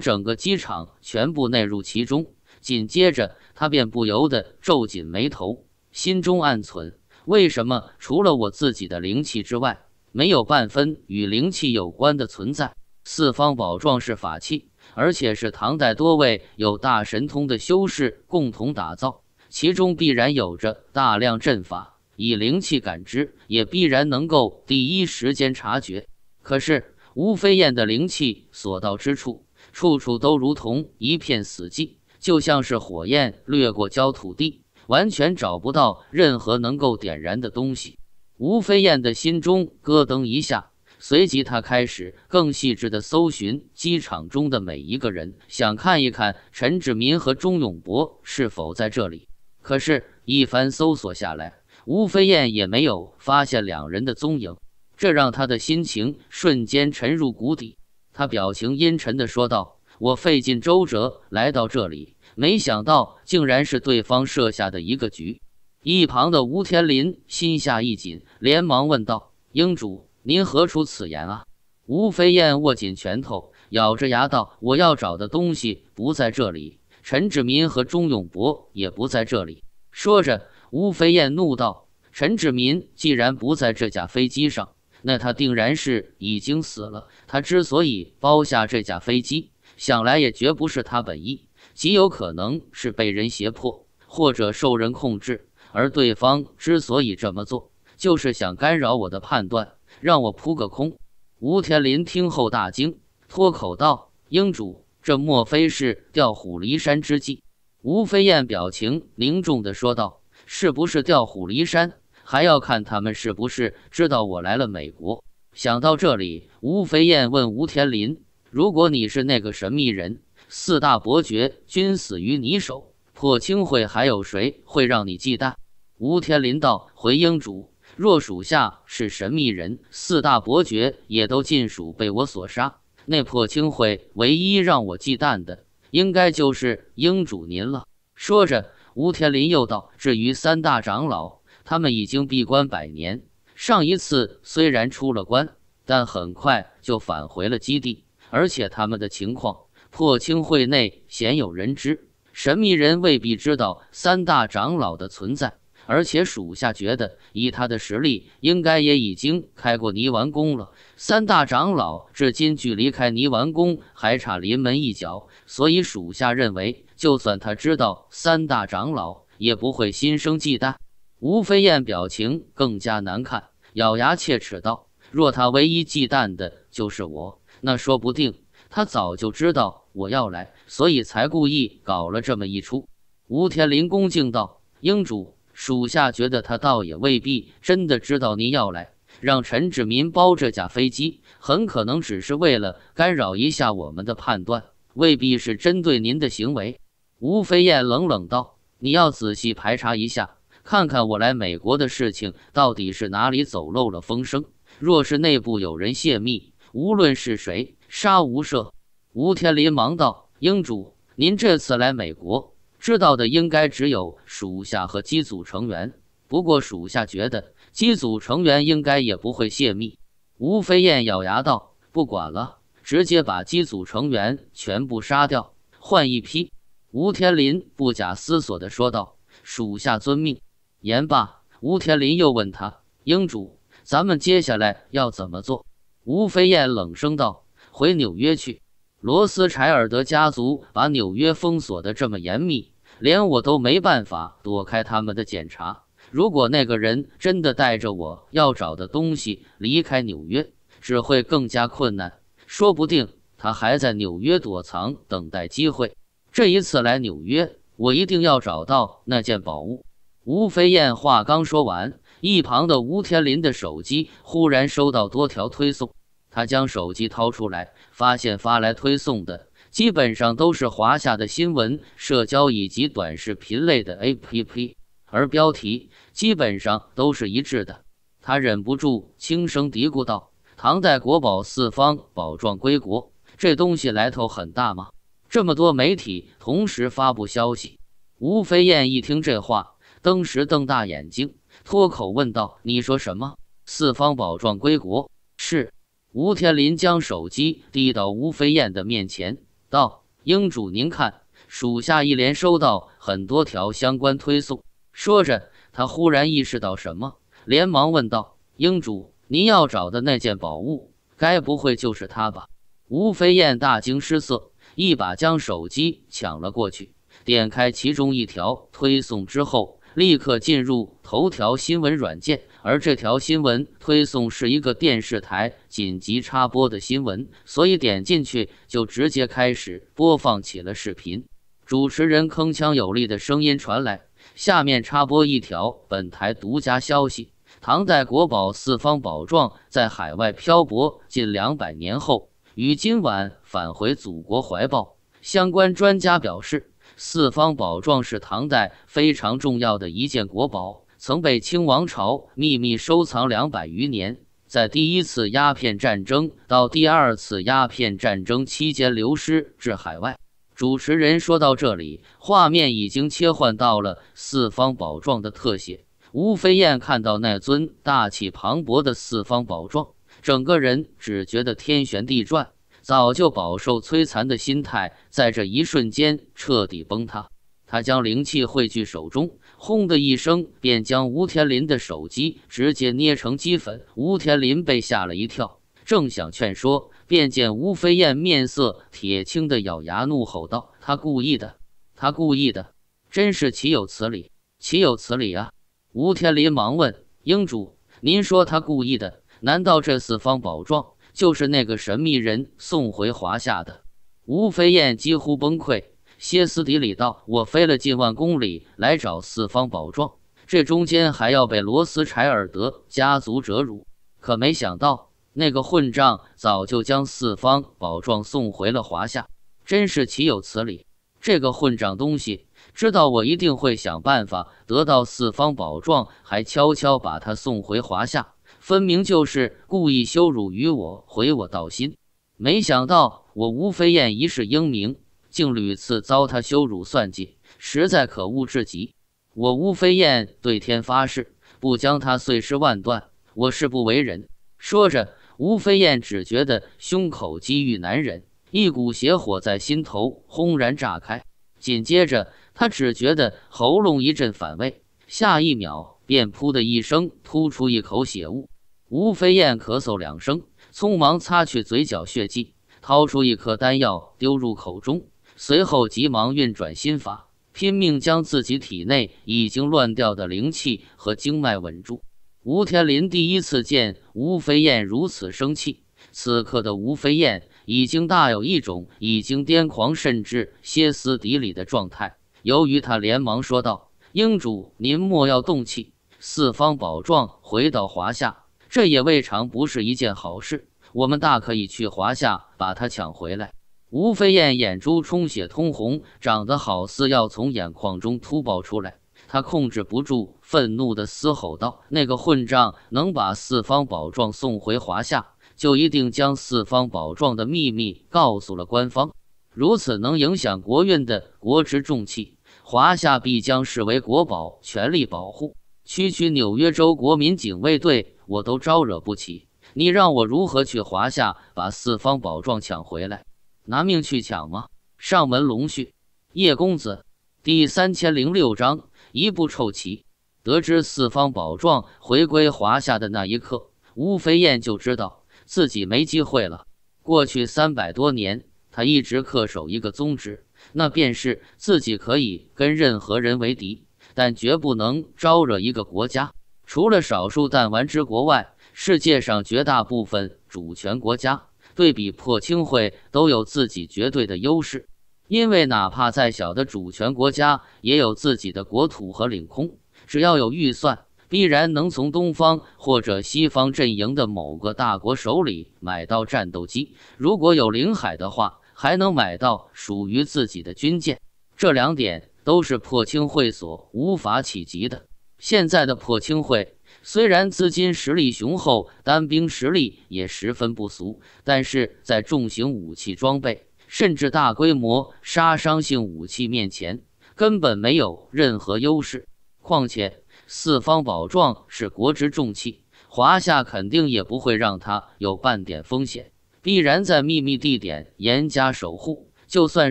整个机场全部纳入其中，紧接着。他便不由得皱紧眉头，心中暗存：为什么除了我自己的灵气之外，没有半分与灵气有关的存在？四方宝状是法器，而且是唐代多位有大神通的修士共同打造，其中必然有着大量阵法，以灵气感知也必然能够第一时间察觉。可是吴飞燕的灵气所到之处，处处都如同一片死寂。就像是火焰掠过焦土地，完全找不到任何能够点燃的东西。吴飞燕的心中咯噔一下，随即他开始更细致的搜寻机场中的每一个人，想看一看陈志民和钟永博是否在这里。可是，一番搜索下来，吴飞燕也没有发现两人的踪影，这让他的心情瞬间沉入谷底。他表情阴沉地说道。我费尽周折来到这里，没想到竟然是对方设下的一个局。一旁的吴天林心下一紧，连忙问道：“英主，您何出此言啊？”吴飞燕握紧拳头，咬着牙道：“我要找的东西不在这里，陈志民和钟永博也不在这里。”说着，吴飞燕怒道：“陈志民既然不在这架飞机上，那他定然是已经死了。他之所以包下这架飞机。”想来也绝不是他本意，极有可能是被人胁迫或者受人控制。而对方之所以这么做，就是想干扰我的判断，让我扑个空。吴天林听后大惊，脱口道：“英主，这莫非是调虎离山之计？”吴飞燕表情凝重地说道：“是不是调虎离山，还要看他们是不是知道我来了美国。”想到这里，吴飞燕问吴天林。如果你是那个神秘人，四大伯爵均死于你手，破清会还有谁会让你忌惮？吴天林道：“回英主，若属下是神秘人，四大伯爵也都尽数被我所杀。那破清会唯一让我忌惮的，应该就是英主您了。”说着，吴天林又道：“至于三大长老，他们已经闭关百年，上一次虽然出了关，但很快就返回了基地。”而且他们的情况，破清会内鲜有人知，神秘人未必知道三大长老的存在。而且属下觉得，以他的实力，应该也已经开过泥丸宫了。三大长老至今距离开泥丸宫还差临门一脚，所以属下认为，就算他知道三大长老，也不会心生忌惮。吴飞燕表情更加难看，咬牙切齿道：“若他唯一忌惮的就是我。”那说不定他早就知道我要来，所以才故意搞了这么一出。吴天林恭敬道：“英主，属下觉得他倒也未必真的知道您要来，让陈志民包这架飞机，很可能只是为了干扰一下我们的判断，未必是针对您的行为。”吴飞燕冷冷道：“你要仔细排查一下，看看我来美国的事情到底是哪里走漏了风声。若是内部有人泄密。”无论是谁，杀无赦。吴天林忙道：“英主，您这次来美国，知道的应该只有属下和机组成员。不过属下觉得，机组成员应该也不会泄密。”吴飞燕咬牙道：“不管了，直接把机组成员全部杀掉，换一批。”吴天林不假思索地说道：“属下遵命。”言罢，吴天林又问他：“英主，咱们接下来要怎么做？”吴飞燕冷声道：“回纽约去，罗斯柴尔德家族把纽约封锁得这么严密，连我都没办法躲开他们的检查。如果那个人真的带着我要找的东西离开纽约，只会更加困难。说不定他还在纽约躲藏，等待机会。这一次来纽约，我一定要找到那件宝物。”吴飞燕话刚说完。一旁的吴天林的手机忽然收到多条推送，他将手机掏出来，发现发来推送的基本上都是华夏的新闻、社交以及短视频类的 APP，而标题基本上都是一致的。他忍不住轻声嘀咕道：“唐代国宝四方宝状归国，这东西来头很大吗？这么多媒体同时发布消息。”吴飞燕一听这话，登时瞪大眼睛。脱口问道：“你说什么？四方宝状归国是？”吴天林将手机递到吴飞燕的面前，道：“英主，您看，属下一连收到很多条相关推送。”说着，他忽然意识到什么，连忙问道：“英主，您要找的那件宝物，该不会就是它吧？”吴飞燕大惊失色，一把将手机抢了过去，点开其中一条推送之后。立刻进入头条新闻软件，而这条新闻推送是一个电视台紧急插播的新闻，所以点进去就直接开始播放起了视频。主持人铿锵有力的声音传来：“下面插播一条本台独家消息：唐代国宝四方宝幢在海外漂泊近两百年后，于今晚返回祖国怀抱。相关专家表示。”四方宝幢是唐代非常重要的一件国宝，曾被清王朝秘密收藏两百余年，在第一次鸦片战争到第二次鸦片战争期间流失至海外。主持人说到这里，画面已经切换到了四方宝幢的特写。吴飞燕看到那尊大气磅礴的四方宝幢，整个人只觉得天旋地转。早就饱受摧残的心态，在这一瞬间彻底崩塌。他将灵气汇聚手中，轰的一声，便将吴天林的手机直接捏成齑粉。吴天林被吓了一跳，正想劝说，便见吴飞燕面色铁青的咬牙怒吼道：“他故意的！他故意的！真是岂有此理！岂有此理啊！”吴天林忙问：“英主，您说他故意的？难道这四方宝状？”就是那个神秘人送回华夏的，吴飞燕几乎崩溃，歇斯底里道：“我飞了近万公里来找四方宝状，这中间还要被罗斯柴尔德家族折辱，可没想到那个混账早就将四方宝状送回了华夏，真是岂有此理！这个混账东西知道我一定会想办法得到四方宝状，还悄悄把他送回华夏。”分明就是故意羞辱于我，毁我道心。没想到我吴飞燕一世英名，竟屡次遭他羞辱算计，实在可恶至极。我吴飞燕对天发誓，不将他碎尸万段，我誓不为人。说着，吴飞燕只觉得胸口积郁难忍，一股邪火在心头轰然炸开。紧接着，她只觉得喉咙一阵反胃，下一秒便噗的一声吐出一口血雾。吴飞燕咳嗽两声，匆忙擦去嘴角血迹，掏出一颗丹药丢入口中，随后急忙运转心法，拼命将自己体内已经乱掉的灵气和经脉稳住。吴天林第一次见吴飞燕如此生气，此刻的吴飞燕已经大有一种已经癫狂甚至歇斯底里的状态。由于他连忙说道：“英主，您莫要动气，四方宝状回到华夏。”这也未尝不是一件好事，我们大可以去华夏把他抢回来。吴飞燕眼珠充血通红，长得好似要从眼眶中凸爆出来。他控制不住，愤怒地嘶吼道：“那个混账，能把四方宝状送回华夏，就一定将四方宝状的秘密告诉了官方。如此能影响国运的国之重器，华夏必将视为国宝，全力保护。”区区纽约州国民警卫队，我都招惹不起，你让我如何去华夏把四方宝状抢回来？拿命去抢吗？上门龙婿，叶公子，第三千零六章一步臭棋。得知四方宝状回归华夏的那一刻，吴飞燕就知道自己没机会了。过去三百多年，他一直恪守一个宗旨，那便是自己可以跟任何人为敌。但绝不能招惹一个国家，除了少数弹丸之国外，世界上绝大部分主权国家对比破清会都有自己绝对的优势。因为哪怕再小的主权国家，也有自己的国土和领空，只要有预算，必然能从东方或者西方阵营的某个大国手里买到战斗机。如果有领海的话，还能买到属于自己的军舰。这两点。都是破清会所无法企及的。现在的破清会虽然资金实力雄厚，单兵实力也十分不俗，但是在重型武器装备甚至大规模杀伤性武器面前，根本没有任何优势。况且四方宝状是国之重器，华夏肯定也不会让他有半点风险，必然在秘密地点严加守护。就算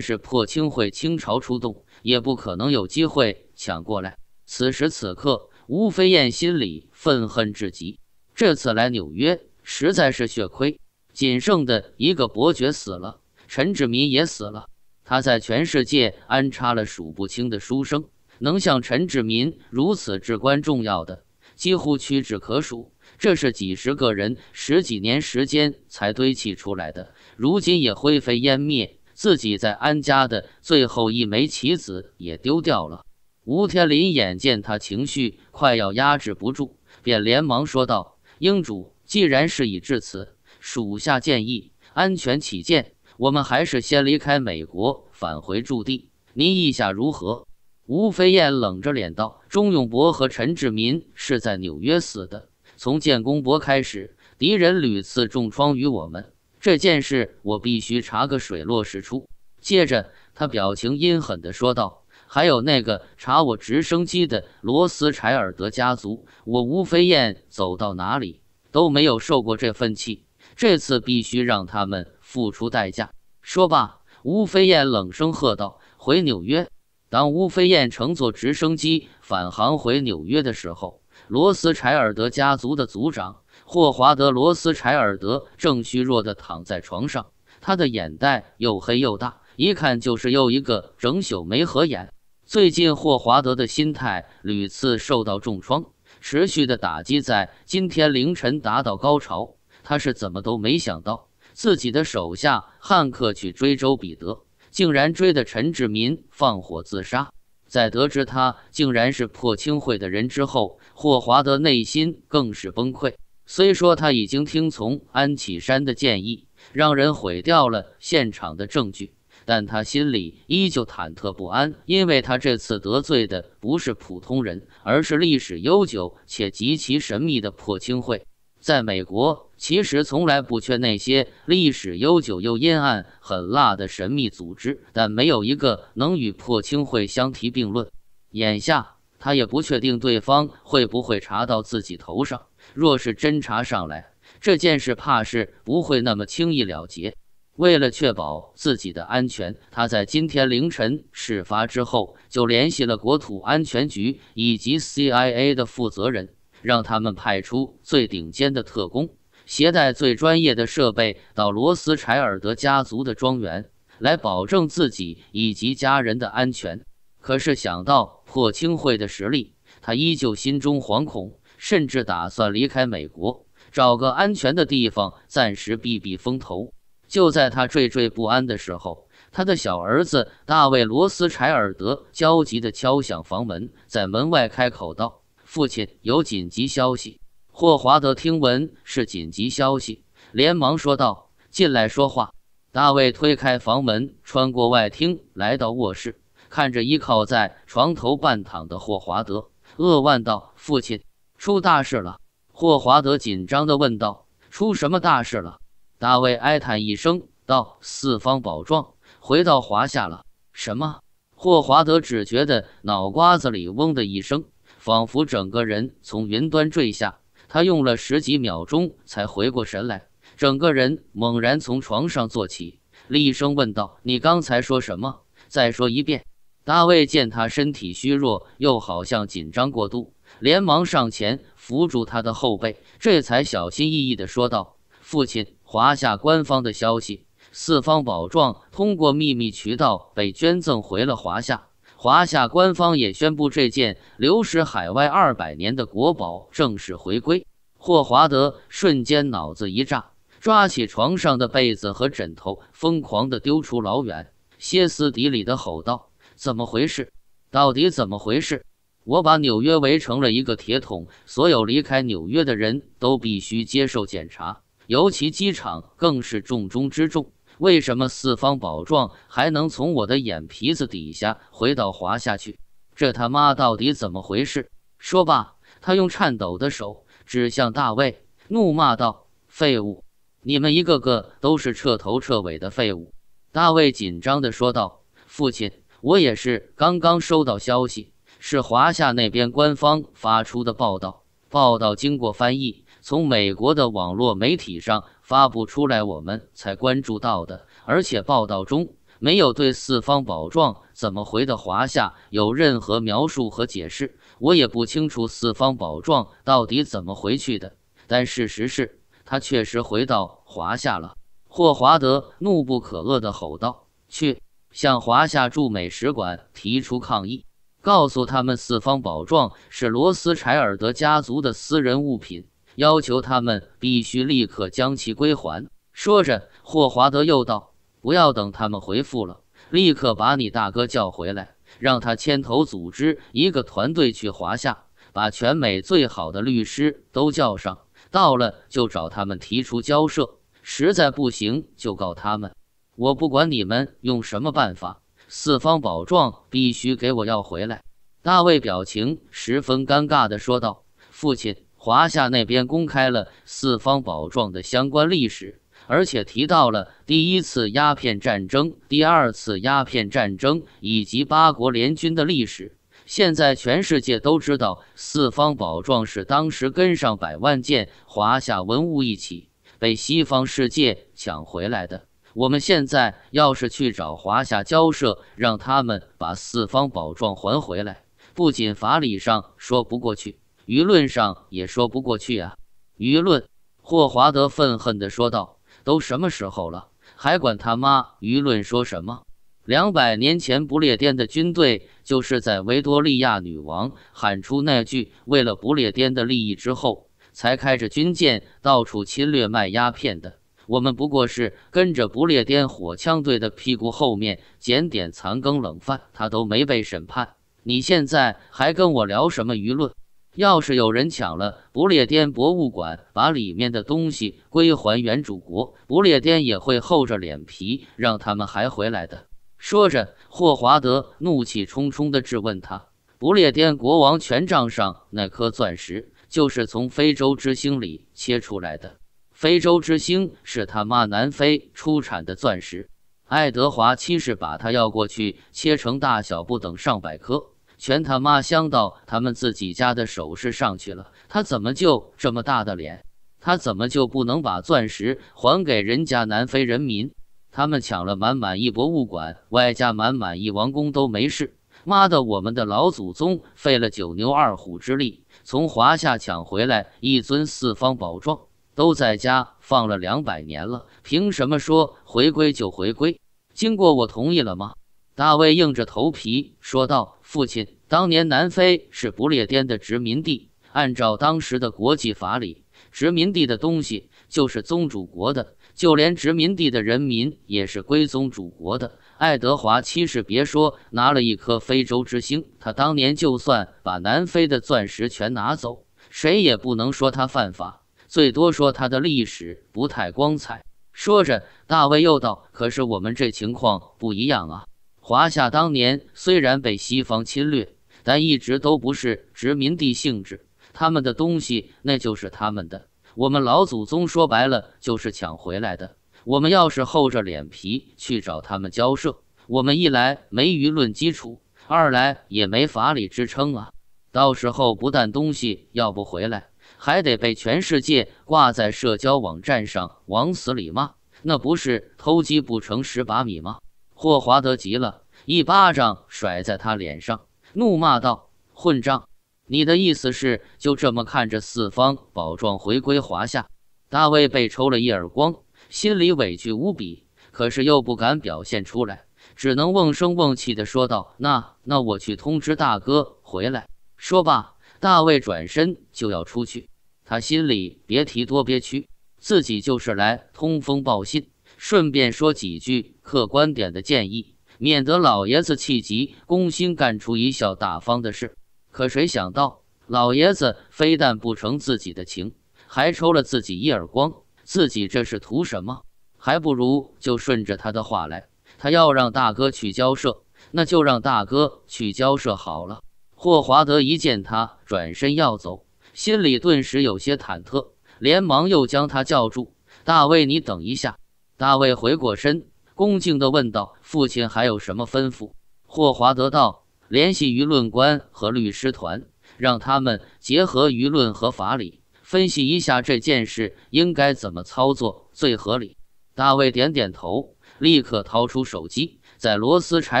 是破清会倾巢出动。也不可能有机会抢过来。此时此刻，吴飞燕心里愤恨至极。这次来纽约，实在是血亏。仅剩的一个伯爵死了，陈志民也死了。他在全世界安插了数不清的书生，能像陈志民如此至关重要的，几乎屈指可数。这是几十个人十几年时间才堆砌出来的，如今也灰飞烟灭。自己在安家的最后一枚棋子也丢掉了。吴天林眼见他情绪快要压制不住，便连忙说道：“英主，既然事已至此，属下建议安全起见，我们还是先离开美国，返回驻地。您意下如何？”吴飞燕冷着脸道：“钟永博和陈志民是在纽约死的。从建功博开始，敌人屡次重创于我们。”这件事我必须查个水落石出。接着，他表情阴狠地说道：“还有那个查我直升机的罗斯柴尔德家族，我吴飞燕走到哪里都没有受过这份气，这次必须让他们付出代价。”说罢，吴飞燕冷声喝道：“回纽约！”当吴飞燕乘坐直升机返航回纽约的时候，罗斯柴尔德家族的族长。霍华德·罗斯柴尔德正虚弱地躺在床上，他的眼袋又黑又大，一看就是又一个整宿没合眼。最近，霍华德的心态屡次受到重创，持续的打击在今天凌晨达到高潮。他是怎么都没想到，自己的手下汉克去追周彼得，竟然追得陈志民放火自杀。在得知他竟然是破青会的人之后，霍华德内心更是崩溃。虽说他已经听从安启山的建议，让人毁掉了现场的证据，但他心里依旧忐忑不安，因为他这次得罪的不是普通人，而是历史悠久且极其神秘的破青会。在美国，其实从来不缺那些历史悠久又阴暗狠辣的神秘组织，但没有一个能与破青会相提并论。眼下，他也不确定对方会不会查到自己头上。若是侦查上来这件事，怕是不会那么轻易了结。为了确保自己的安全，他在今天凌晨事发之后就联系了国土安全局以及 CIA 的负责人，让他们派出最顶尖的特工，携带最专业的设备到罗斯柴尔德家族的庄园，来保证自己以及家人的安全。可是想到破清会的实力，他依旧心中惶恐。甚至打算离开美国，找个安全的地方暂时避避风头。就在他惴惴不安的时候，他的小儿子大卫·罗斯柴尔德焦急地敲响房门，在门外开口道：“父亲，有紧急消息。”霍华德听闻是紧急消息，连忙说道：“进来说话。”大卫推开房门，穿过外厅，来到卧室，看着依靠在床头半躺的霍华德，扼腕道：“父亲。”出大事了！霍华德紧张地问道：“出什么大事了？”大卫哀叹一声道：“四方宝状回到华夏了。”什么？霍华德只觉得脑瓜子里嗡的一声，仿佛整个人从云端坠下。他用了十几秒钟才回过神来，整个人猛然从床上坐起，厉声问道：“你刚才说什么？再说一遍！”大卫见他身体虚弱，又好像紧张过度。连忙上前扶住他的后背，这才小心翼翼地说道：“父亲，华夏官方的消息，四方宝状通过秘密渠道被捐赠回了华夏。华夏官方也宣布，这件流失海外二百年的国宝正式回归。”霍华德瞬间脑子一炸，抓起床上的被子和枕头，疯狂地丢出老远，歇斯底里地吼道：“怎么回事？到底怎么回事？”我把纽约围成了一个铁桶，所有离开纽约的人都必须接受检查，尤其机场更是重中之重。为什么四方宝状还能从我的眼皮子底下回到华夏去？这他妈到底怎么回事？说罢，他用颤抖的手指向大卫，怒骂道：“废物！你们一个个都是彻头彻尾的废物！”大卫紧张地说道：“父亲，我也是刚刚收到消息。”是华夏那边官方发出的报道，报道经过翻译从美国的网络媒体上发布出来，我们才关注到的。而且报道中没有对四方宝状怎么回的华夏有任何描述和解释，我也不清楚四方宝状到底怎么回去的。但事实是他确实回到华夏了。霍华德怒不可遏的吼道：“去向华夏驻美使馆提出抗议。”告诉他们，四方宝状是罗斯柴尔德家族的私人物品，要求他们必须立刻将其归还。说着，霍华德又道：“不要等他们回复了，立刻把你大哥叫回来，让他牵头组织一个团队去华夏，把全美最好的律师都叫上。到了就找他们提出交涉，实在不行就告他们。我不管你们用什么办法。”四方宝状必须给我要回来。”大卫表情十分尴尬地说道。“父亲，华夏那边公开了四方宝状的相关历史，而且提到了第一次鸦片战争、第二次鸦片战争以及八国联军的历史。现在全世界都知道，四方宝状是当时跟上百万件华夏文物一起被西方世界抢回来的。”我们现在要是去找华夏交涉，让他们把四方宝状还回来，不仅法理上说不过去，舆论上也说不过去啊！舆论，霍华德愤恨地说道：“都什么时候了，还管他妈舆论说什么？两百年前，不列颠的军队就是在维多利亚女王喊出那句‘为了不列颠的利益’之后，才开着军舰到处侵略卖鸦片的。”我们不过是跟着不列颠火枪队的屁股后面捡点残羹冷饭，他都没被审判。你现在还跟我聊什么舆论？要是有人抢了不列颠博物馆，把里面的东西归还原主国，不列颠也会厚着脸皮让他们还回来的。说着，霍华德怒气冲冲地质问他：“不列颠国王权杖上那颗钻石，就是从非洲之星里切出来的。”非洲之星是他妈南非出产的钻石，爱德华七世把他要过去，切成大小不等上百颗，全他妈镶到他们自己家的首饰上去了。他怎么就这么大的脸？他怎么就不能把钻石还给人家南非人民？他们抢了满满一博物馆，外加满满一王宫都没事。妈的，我们的老祖宗费了九牛二虎之力，从华夏抢回来一尊四方宝状。都在家放了两百年了，凭什么说回归就回归？经过我同意了吗？大卫硬着头皮说道：“父亲，当年南非是不列颠的殖民地，按照当时的国际法理，殖民地的东西就是宗主国的，就连殖民地的人民也是归宗主国的。爱德华七世别说拿了一颗非洲之星，他当年就算把南非的钻石全拿走，谁也不能说他犯法。”最多说他的历史不太光彩。说着，大卫又道：“可是我们这情况不一样啊！华夏当年虽然被西方侵略，但一直都不是殖民地性质。他们的东西那就是他们的，我们老祖宗说白了就是抢回来的。我们要是厚着脸皮去找他们交涉，我们一来没舆论基础，二来也没法理支撑啊！到时候不但东西要不回来。”还得被全世界挂在社交网站上往死里骂，那不是偷鸡不成蚀把米吗？霍华德急了，一巴掌甩在他脸上，怒骂道：“混账！你的意思是就这么看着四方宝状回归华夏？”大卫被抽了一耳光，心里委屈无比，可是又不敢表现出来，只能瓮声瓮气的说道：“那……那我去通知大哥回来。”说罢，大卫转身就要出去。他心里别提多憋屈，自己就是来通风报信，顺便说几句客观点的建议，免得老爷子气急攻心干出贻笑大方的事。可谁想到，老爷子非但不成自己的情，还抽了自己一耳光。自己这是图什么？还不如就顺着他的话来。他要让大哥去交涉，那就让大哥去交涉好了。霍华德一见他转身要走。心里顿时有些忐忑，连忙又将他叫住：“大卫，你等一下。”大卫回过身，恭敬地问道：“父亲还有什么吩咐？”霍华德道：“联系舆论官和律师团，让他们结合舆论和法理，分析一下这件事应该怎么操作最合理。”大卫点点头，立刻掏出手机，在罗斯柴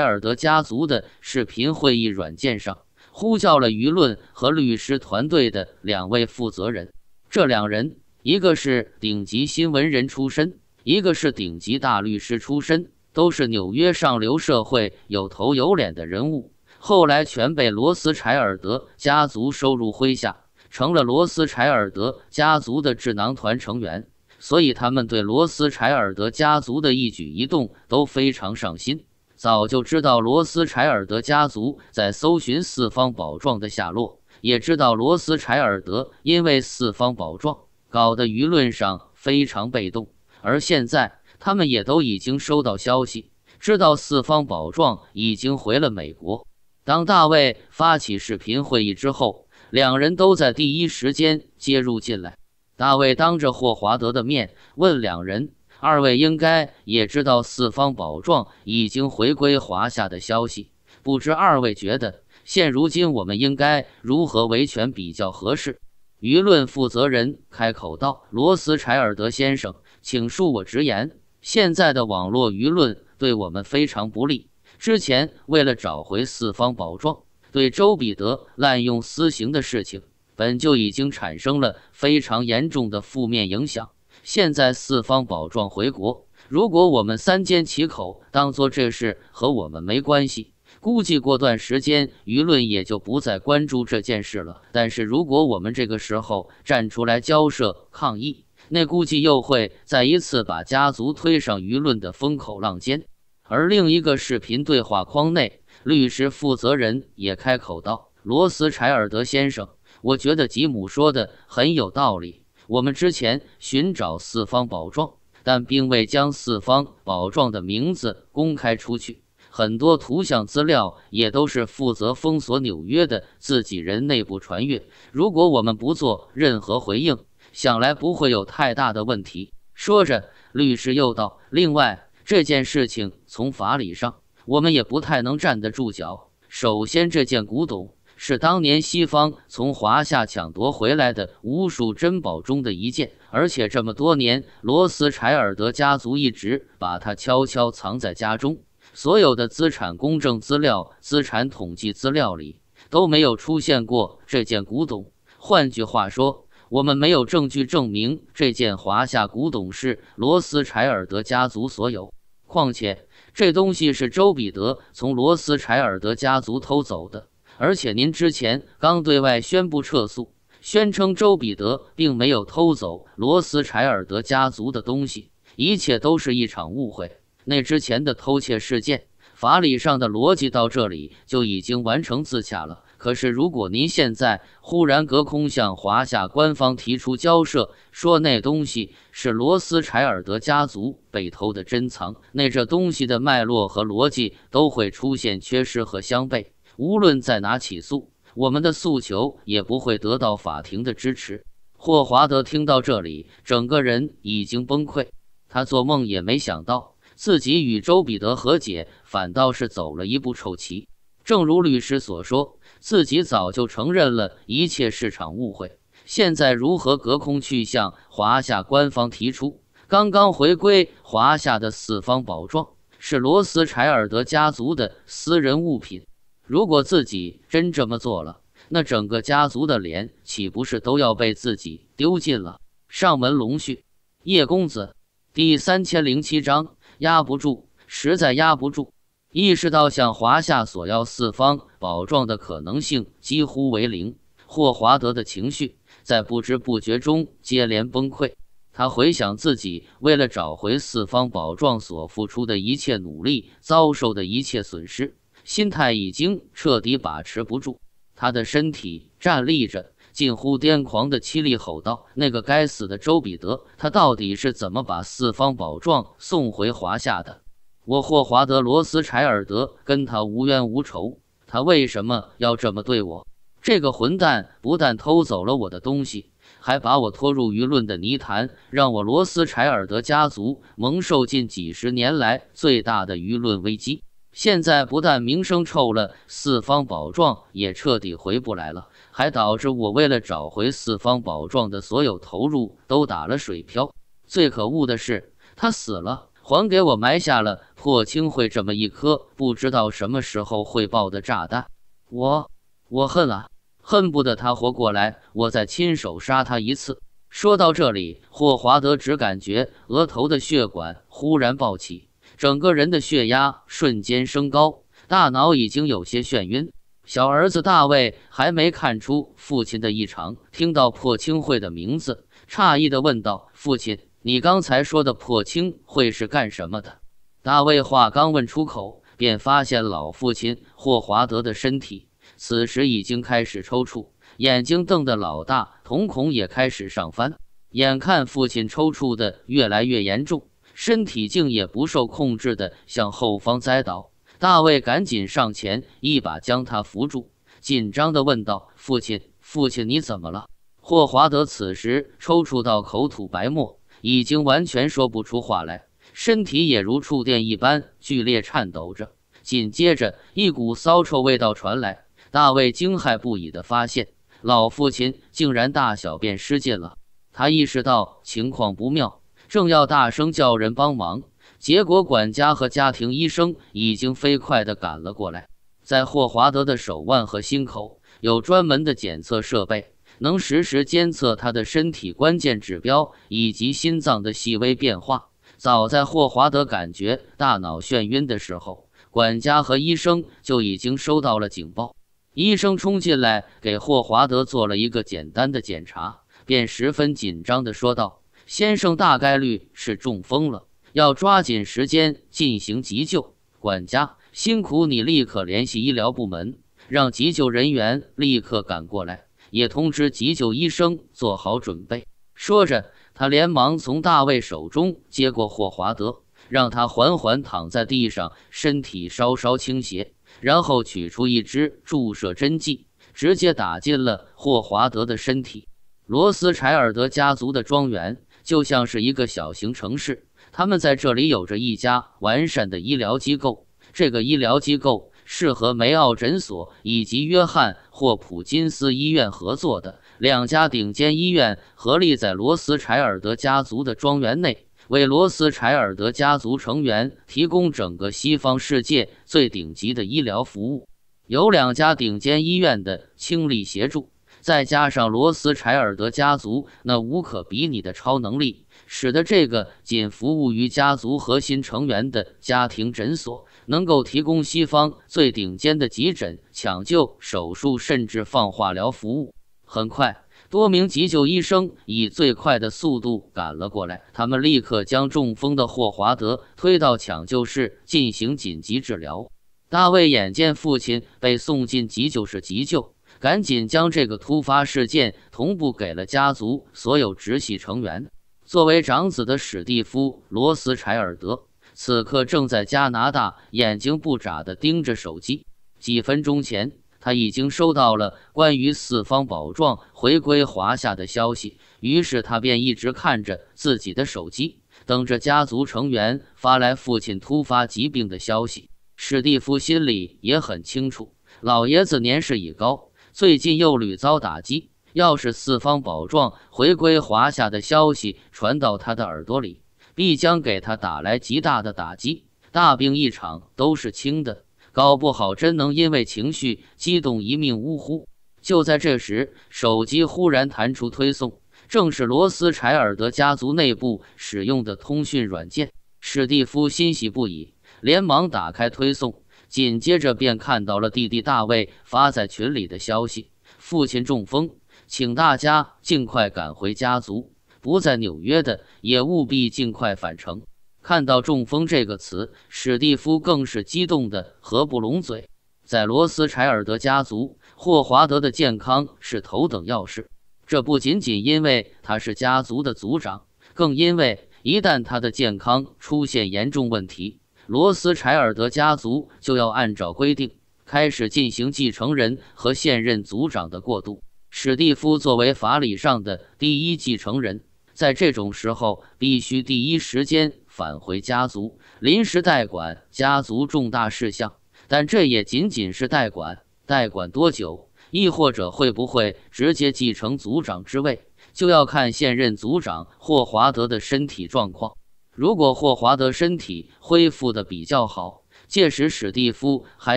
尔德家族的视频会议软件上。呼叫了舆论和律师团队的两位负责人，这两人一个是顶级新闻人出身，一个是顶级大律师出身，都是纽约上流社会有头有脸的人物。后来全被罗斯柴尔德家族收入麾下，成了罗斯柴尔德家族的智囊团成员，所以他们对罗斯柴尔德家族的一举一动都非常上心。早就知道罗斯柴尔德家族在搜寻四方宝状的下落，也知道罗斯柴尔德因为四方宝状搞得舆论上非常被动。而现在他们也都已经收到消息，知道四方宝状已经回了美国。当大卫发起视频会议之后，两人都在第一时间接入进来。大卫当着霍华德的面问两人。二位应该也知道四方宝状已经回归华夏的消息，不知二位觉得现如今我们应该如何维权比较合适？舆论负责人开口道：“罗斯柴尔德先生，请恕我直言，现在的网络舆论对我们非常不利。之前为了找回四方宝状，对周彼得滥用私刑的事情，本就已经产生了非常严重的负面影响。”现在四方宝状回国，如果我们三缄其口，当做这事和我们没关系，估计过段时间舆论也就不再关注这件事了。但是如果我们这个时候站出来交涉抗议，那估计又会再一次把家族推上舆论的风口浪尖。而另一个视频对话框内，律师负责人也开口道：“罗斯柴尔德先生，我觉得吉姆说的很有道理。”我们之前寻找四方宝状，但并未将四方宝状的名字公开出去。很多图像资料也都是负责封锁纽约的自己人内部传阅。如果我们不做任何回应，想来不会有太大的问题。说着，律师又道：“另外，这件事情从法理上，我们也不太能站得住脚。首先，这件古董。”是当年西方从华夏抢夺回来的无数珍宝中的一件，而且这么多年，罗斯柴尔德家族一直把它悄悄藏在家中。所有的资产公证资料、资产统计资料里都没有出现过这件古董。换句话说，我们没有证据证明这件华夏古董是罗斯柴尔德家族所有。况且，这东西是周彼得从罗斯柴尔德家族偷走的。而且您之前刚对外宣布撤诉，宣称周彼得并没有偷走罗斯柴尔德家族的东西，一切都是一场误会。那之前的偷窃事件，法理上的逻辑到这里就已经完成自洽了。可是如果您现在忽然隔空向华夏官方提出交涉，说那东西是罗斯柴尔德家族被偷的珍藏，那这东西的脉络和逻辑都会出现缺失和相悖。无论在哪起诉，我们的诉求也不会得到法庭的支持。霍华德听到这里，整个人已经崩溃。他做梦也没想到，自己与周彼得和解，反倒是走了一步臭棋。正如律师所说，自己早就承认了一切市场误会。现在如何隔空去向华夏官方提出，刚刚回归华夏的四方宝状是罗斯柴尔德家族的私人物品？如果自己真这么做了，那整个家族的脸岂不是都要被自己丢尽了？上门龙婿，叶公子，第三千零七章，压不住，实在压不住。意识到向华夏索要四方宝状的可能性几乎为零，霍华德的情绪在不知不觉中接连崩溃。他回想自己为了找回四方宝状所付出的一切努力，遭受的一切损失。心态已经彻底把持不住，他的身体站立着，近乎癫狂的凄厉吼道：“那个该死的周彼得，他到底是怎么把四方宝状送回华夏的？我霍华德·罗斯柴尔德跟他无冤无仇，他为什么要这么对我？这个混蛋不但偷走了我的东西，还把我拖入舆论的泥潭，让我罗斯柴尔德家族蒙受近几十年来最大的舆论危机。”现在不但名声臭了，四方宝状也彻底回不来了，还导致我为了找回四方宝状的所有投入都打了水漂。最可恶的是，他死了，还给我埋下了破青会这么一颗不知道什么时候会爆的炸弹。我，我恨啊，恨不得他活过来，我再亲手杀他一次。说到这里，霍华德只感觉额头的血管忽然暴起。整个人的血压瞬间升高，大脑已经有些眩晕。小儿子大卫还没看出父亲的异常，听到破青会的名字，诧异地问道：“父亲，你刚才说的破青会是干什么的？”大卫话刚问出口，便发现老父亲霍华德的身体此时已经开始抽搐，眼睛瞪得老大，瞳孔也开始上翻。眼看父亲抽搐的越来越严重。身体竟也不受控制地向后方栽倒，大卫赶紧上前一把将他扶住，紧张地问道：“父亲，父亲，你怎么了？”霍华德此时抽搐到口吐白沫，已经完全说不出话来，身体也如触电一般剧烈颤抖着。紧接着，一股骚臭味道传来，大卫惊骇不已地发现，老父亲竟然大小便失禁了。他意识到情况不妙。正要大声叫人帮忙，结果管家和家庭医生已经飞快的赶了过来。在霍华德的手腕和心口有专门的检测设备，能实时监测他的身体关键指标以及心脏的细微变化。早在霍华德感觉大脑眩晕的时候，管家和医生就已经收到了警报。医生冲进来给霍华德做了一个简单的检查，便十分紧张的说道。先生大概率是中风了，要抓紧时间进行急救。管家，辛苦你立刻联系医疗部门，让急救人员立刻赶过来，也通知急救医生做好准备。说着，他连忙从大卫手中接过霍华德，让他缓缓躺在地上，身体稍稍倾斜，然后取出一支注射针剂，直接打进了霍华德的身体。罗斯柴尔德家族的庄园。就像是一个小型城市，他们在这里有着一家完善的医疗机构。这个医疗机构是和梅奥诊所以及约翰霍普金斯医院合作的两家顶尖医院，合力在罗斯柴尔德家族的庄园内，为罗斯柴尔德家族成员提供整个西方世界最顶级的医疗服务。有两家顶尖医院的倾力协助。再加上罗斯柴尔德家族那无可比拟的超能力，使得这个仅服务于家族核心成员的家庭诊所能够提供西方最顶尖的急诊抢救、手术，甚至放化疗服务。很快，多名急救医生以最快的速度赶了过来，他们立刻将中风的霍华德推到抢救室进行紧急治疗。大卫眼见父亲被送进急救室急救。赶紧将这个突发事件同步给了家族所有直系成员。作为长子的史蒂夫·罗斯柴尔德此刻正在加拿大，眼睛不眨地盯着手机。几分钟前，他已经收到了关于四方宝状回归华夏的消息，于是他便一直看着自己的手机，等着家族成员发来父亲突发疾病的消息。史蒂夫心里也很清楚，老爷子年事已高。最近又屡遭打击，要是四方宝状回归华夏的消息传到他的耳朵里，必将给他打来极大的打击。大病一场都是轻的，搞不好真能因为情绪激动一命呜呼。就在这时，手机忽然弹出推送，正是罗斯柴尔德家族内部使用的通讯软件。史蒂夫欣喜不已，连忙打开推送。紧接着便看到了弟弟大卫发在群里的消息：父亲中风，请大家尽快赶回家族；不在纽约的也务必尽快返程。看到“中风”这个词，史蒂夫更是激动得合不拢嘴。在罗斯柴尔德家族，霍华德的健康是头等要事。这不仅仅因为他是家族的族长，更因为一旦他的健康出现严重问题。罗斯柴尔德家族就要按照规定开始进行继承人和现任族长的过渡。史蒂夫作为法理上的第一继承人，在这种时候必须第一时间返回家族，临时代管家族重大事项。但这也仅仅是代管，代管多久，亦或者会不会直接继承族长之位，就要看现任族长霍华德的身体状况。如果霍华德身体恢复的比较好，届时史蒂夫还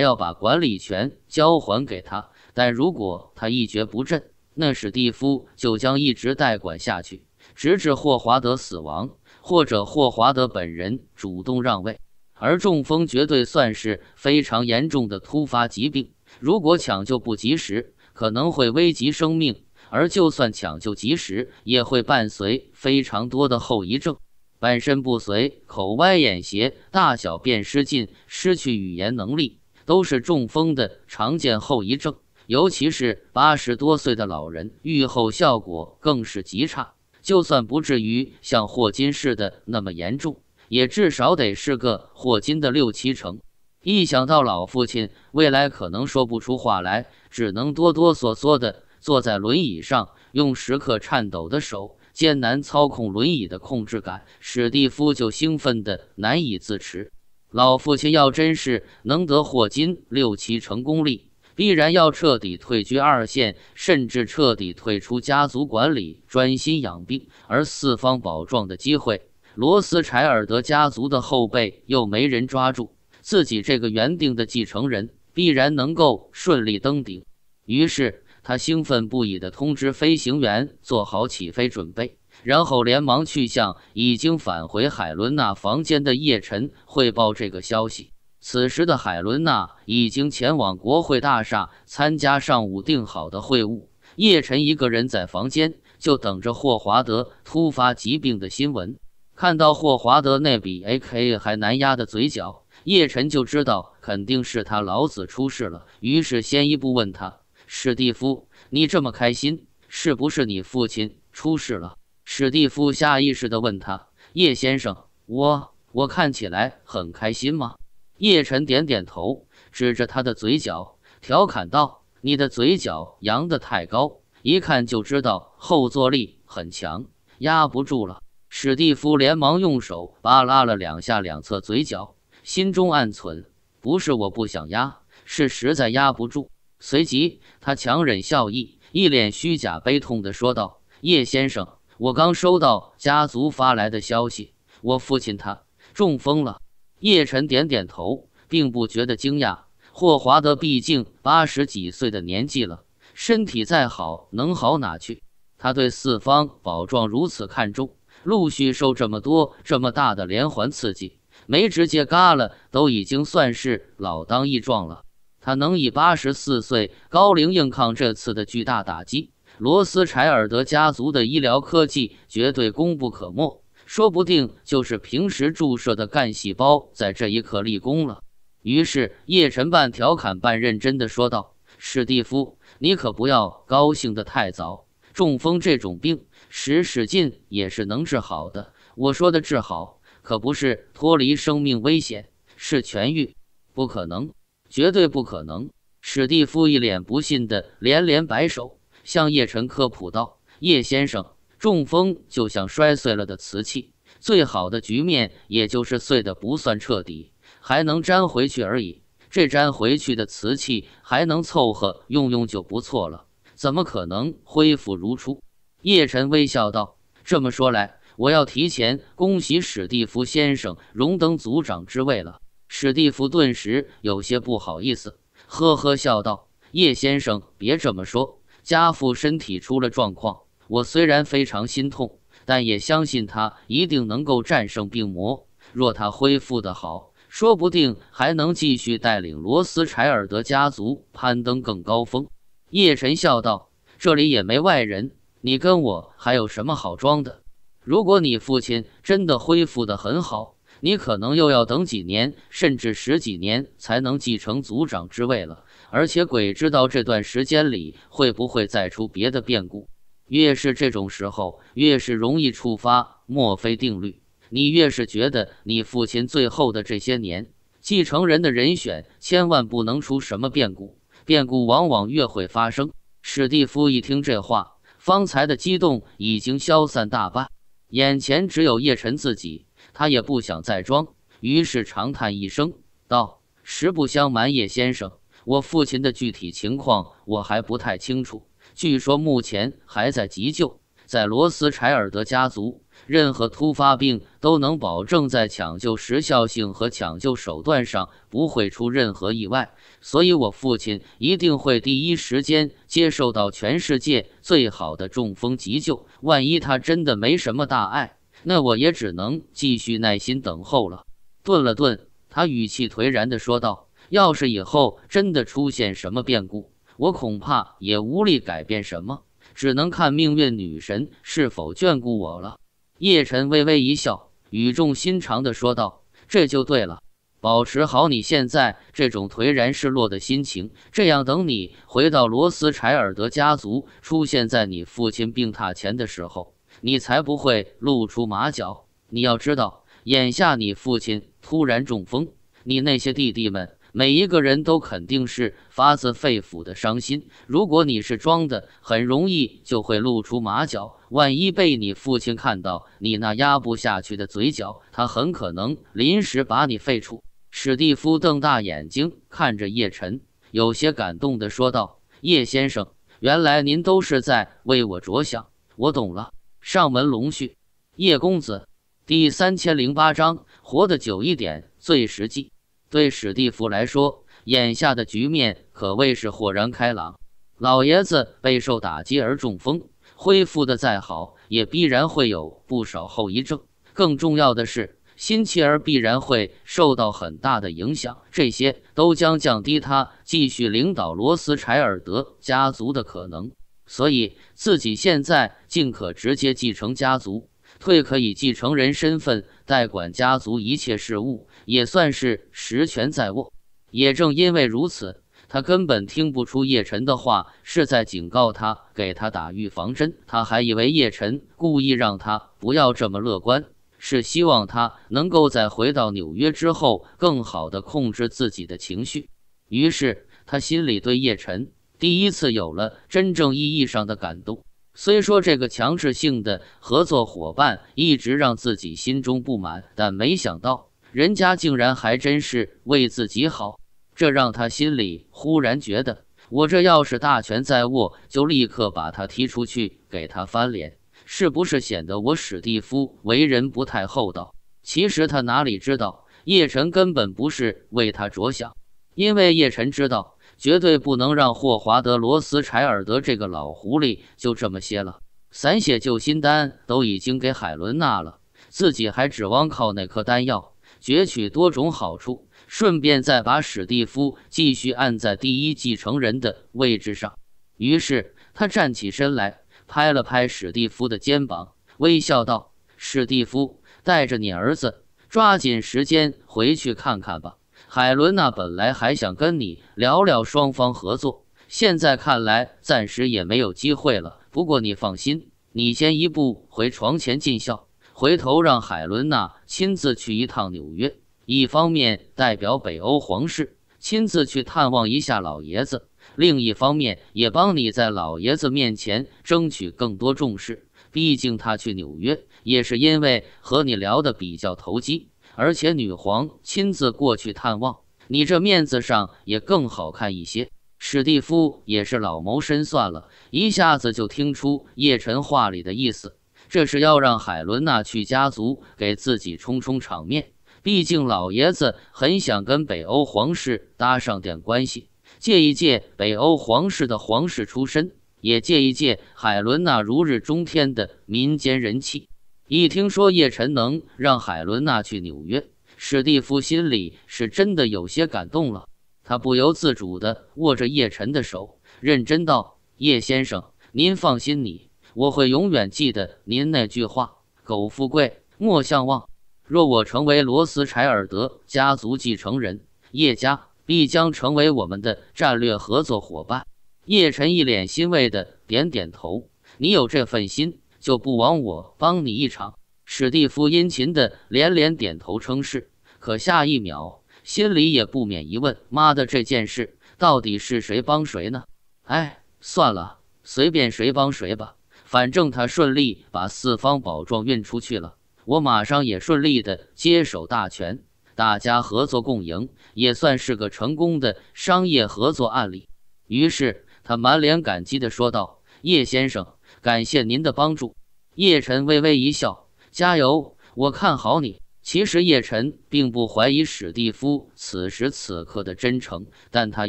要把管理权交还给他。但如果他一蹶不振，那史蒂夫就将一直代管下去，直至霍华德死亡或者霍华德本人主动让位。而中风绝对算是非常严重的突发疾病，如果抢救不及时，可能会危及生命；而就算抢救及时，也会伴随非常多的后遗症。半身不遂、口歪眼斜、大小便失禁、失去语言能力，都是中风的常见后遗症。尤其是八十多岁的老人，愈后效果更是极差。就算不至于像霍金似的那么严重，也至少得是个霍金的六七成。一想到老父亲未来可能说不出话来，只能哆哆嗦嗦地坐在轮椅上，用时刻颤抖的手。艰难操控轮椅的控制感，史蒂夫就兴奋得难以自持。老父亲要真是能得霍金六七成功力，必然要彻底退居二线，甚至彻底退出家族管理，专心养病。而四方宝状的机会，罗斯柴尔德家族的后辈又没人抓住，自己这个原定的继承人必然能够顺利登顶。于是。他兴奋不已地通知飞行员做好起飞准备，然后连忙去向已经返回海伦娜房间的叶晨汇报这个消息。此时的海伦娜已经前往国会大厦参加上午定好的会晤，叶晨一个人在房间就等着霍华德突发疾病的新闻。看到霍华德那比 AK 还难压的嘴角，叶晨就知道肯定是他老子出事了，于是先一步问他。史蒂夫，你这么开心，是不是你父亲出事了？史蒂夫下意识的问他：“叶先生，我我看起来很开心吗？”叶晨点点头，指着他的嘴角，调侃道：“你的嘴角扬得太高，一看就知道后坐力很强，压不住了。”史蒂夫连忙用手扒拉了两下两侧嘴角，心中暗忖：“不是我不想压，是实在压不住。”随即，他强忍笑意，一脸虚假悲痛地说道：“叶先生，我刚收到家族发来的消息，我父亲他中风了。”叶晨点点头，并不觉得惊讶。霍华德毕竟八十几岁的年纪了，身体再好能好哪去？他对四方宝状如此看重，陆续受这么多、这么大的连环刺激，没直接嘎了，都已经算是老当益壮了。他能以八十四岁高龄硬抗这次的巨大打击，罗斯柴尔德家族的医疗科技绝对功不可没，说不定就是平时注射的干细胞在这一刻立功了。于是叶晨半调侃半认真地说道：“史蒂夫，你可不要高兴得太早。中风这种病，使使劲也是能治好的。我说的治好，可不是脱离生命危险，是痊愈，不可能。”绝对不可能！史蒂夫一脸不信的连连摆手，向叶晨科普道：“叶先生，中风就像摔碎了的瓷器，最好的局面也就是碎的不算彻底，还能粘回去而已。这粘回去的瓷器还能凑合用用就不错了，怎么可能恢复如初？”叶晨微笑道：“这么说来，我要提前恭喜史蒂夫先生荣登组长之位了。”史蒂夫顿时有些不好意思，呵呵笑道：“叶先生，别这么说，家父身体出了状况，我虽然非常心痛，但也相信他一定能够战胜病魔。若他恢复的好，说不定还能继续带领罗斯柴尔德家族攀登更高峰。”叶神笑道：“这里也没外人，你跟我还有什么好装的？如果你父亲真的恢复的很好。”你可能又要等几年，甚至十几年才能继承族长之位了。而且鬼知道这段时间里会不会再出别的变故。越是这种时候，越是容易触发墨菲定律。你越是觉得你父亲最后的这些年继承人的人选，千万不能出什么变故，变故往往越会发生。史蒂夫一听这话，方才的激动已经消散大半，眼前只有叶晨自己。他也不想再装，于是长叹一声道：“实不相瞒，叶先生，我父亲的具体情况我还不太清楚。据说目前还在急救，在罗斯柴尔德家族，任何突发病都能保证在抢救时效性和抢救手段上不会出任何意外，所以我父亲一定会第一时间接受到全世界最好的中风急救。万一他真的没什么大碍。”那我也只能继续耐心等候了。顿了顿，他语气颓然地说道：“要是以后真的出现什么变故，我恐怕也无力改变什么，只能看命运女神是否眷顾我了。”叶晨微微一笑，语重心长地说道：“这就对了，保持好你现在这种颓然失落的心情，这样等你回到罗斯柴尔德家族，出现在你父亲病榻前的时候。”你才不会露出马脚！你要知道，眼下你父亲突然中风，你那些弟弟们每一个人都肯定是发自肺腑的伤心。如果你是装的，很容易就会露出马脚。万一被你父亲看到你那压不下去的嘴角，他很可能临时把你废除。史蒂夫瞪大眼睛看着叶晨，有些感动地说道：“叶先生，原来您都是在为我着想，我懂了。”上门龙婿，叶公子第三千零八章活得久一点最实际。对史蒂夫来说，眼下的局面可谓是豁然开朗。老爷子备受打击而中风，恢复的再好，也必然会有不少后遗症。更重要的是，新妻儿必然会受到很大的影响，这些都将降低他继续领导罗斯柴尔德家族的可能。所以自己现在尽可直接继承家族，退可以继承人身份代管家族一切事务，也算是实权在握。也正因为如此，他根本听不出叶晨的话是在警告他，给他打预防针。他还以为叶晨故意让他不要这么乐观，是希望他能够在回到纽约之后更好的控制自己的情绪。于是他心里对叶晨。第一次有了真正意义上的感动。虽说这个强制性的合作伙伴一直让自己心中不满，但没想到人家竟然还真是为自己好，这让他心里忽然觉得：我这要是大权在握，就立刻把他踢出去，给他翻脸，是不是显得我史蒂夫为人不太厚道？其实他哪里知道，叶晨根本不是为他着想，因为叶晨知道。绝对不能让霍华德·罗斯·柴尔德这个老狐狸就这么歇了。散血救心丹都已经给海伦娜了，自己还指望靠那颗丹药攫取多种好处，顺便再把史蒂夫继续按在第一继承人的位置上。于是他站起身来，拍了拍史蒂夫的肩膀，微笑道：“史蒂夫，带着你儿子，抓紧时间回去看看吧。”海伦娜本来还想跟你聊聊双方合作，现在看来暂时也没有机会了。不过你放心，你先一步回床前尽孝，回头让海伦娜亲自去一趟纽约，一方面代表北欧皇室亲自去探望一下老爷子，另一方面也帮你在老爷子面前争取更多重视。毕竟他去纽约也是因为和你聊得比较投机。而且女皇亲自过去探望，你这面子上也更好看一些。史蒂夫也是老谋深算了，一下子就听出叶辰话里的意思，这是要让海伦娜去家族给自己充充场面。毕竟老爷子很想跟北欧皇室搭上点关系，借一借北欧皇室的皇室出身，也借一借海伦娜如日中天的民间人气。一听说叶晨能让海伦娜去纽约，史蒂夫心里是真的有些感动了。他不由自主的握着叶晨的手，认真道：“叶先生，您放心，你我会永远记得您那句话‘苟富贵，莫相忘’。若我成为罗斯柴尔德家族继承人，叶家必将成为我们的战略合作伙伴。”叶晨一脸欣慰的点点头：“你有这份心。”就不枉我帮你一场。史蒂夫殷勤的连连点头称是，可下一秒心里也不免疑问：妈的，这件事到底是谁帮谁呢？哎，算了，随便谁帮谁吧，反正他顺利把四方宝状运出去了，我马上也顺利的接手大权，大家合作共赢，也算是个成功的商业合作案例。于是他满脸感激的说道：“叶先生。”感谢您的帮助，叶晨微微一笑，加油，我看好你。其实叶晨并不怀疑史蒂夫此时此刻的真诚，但他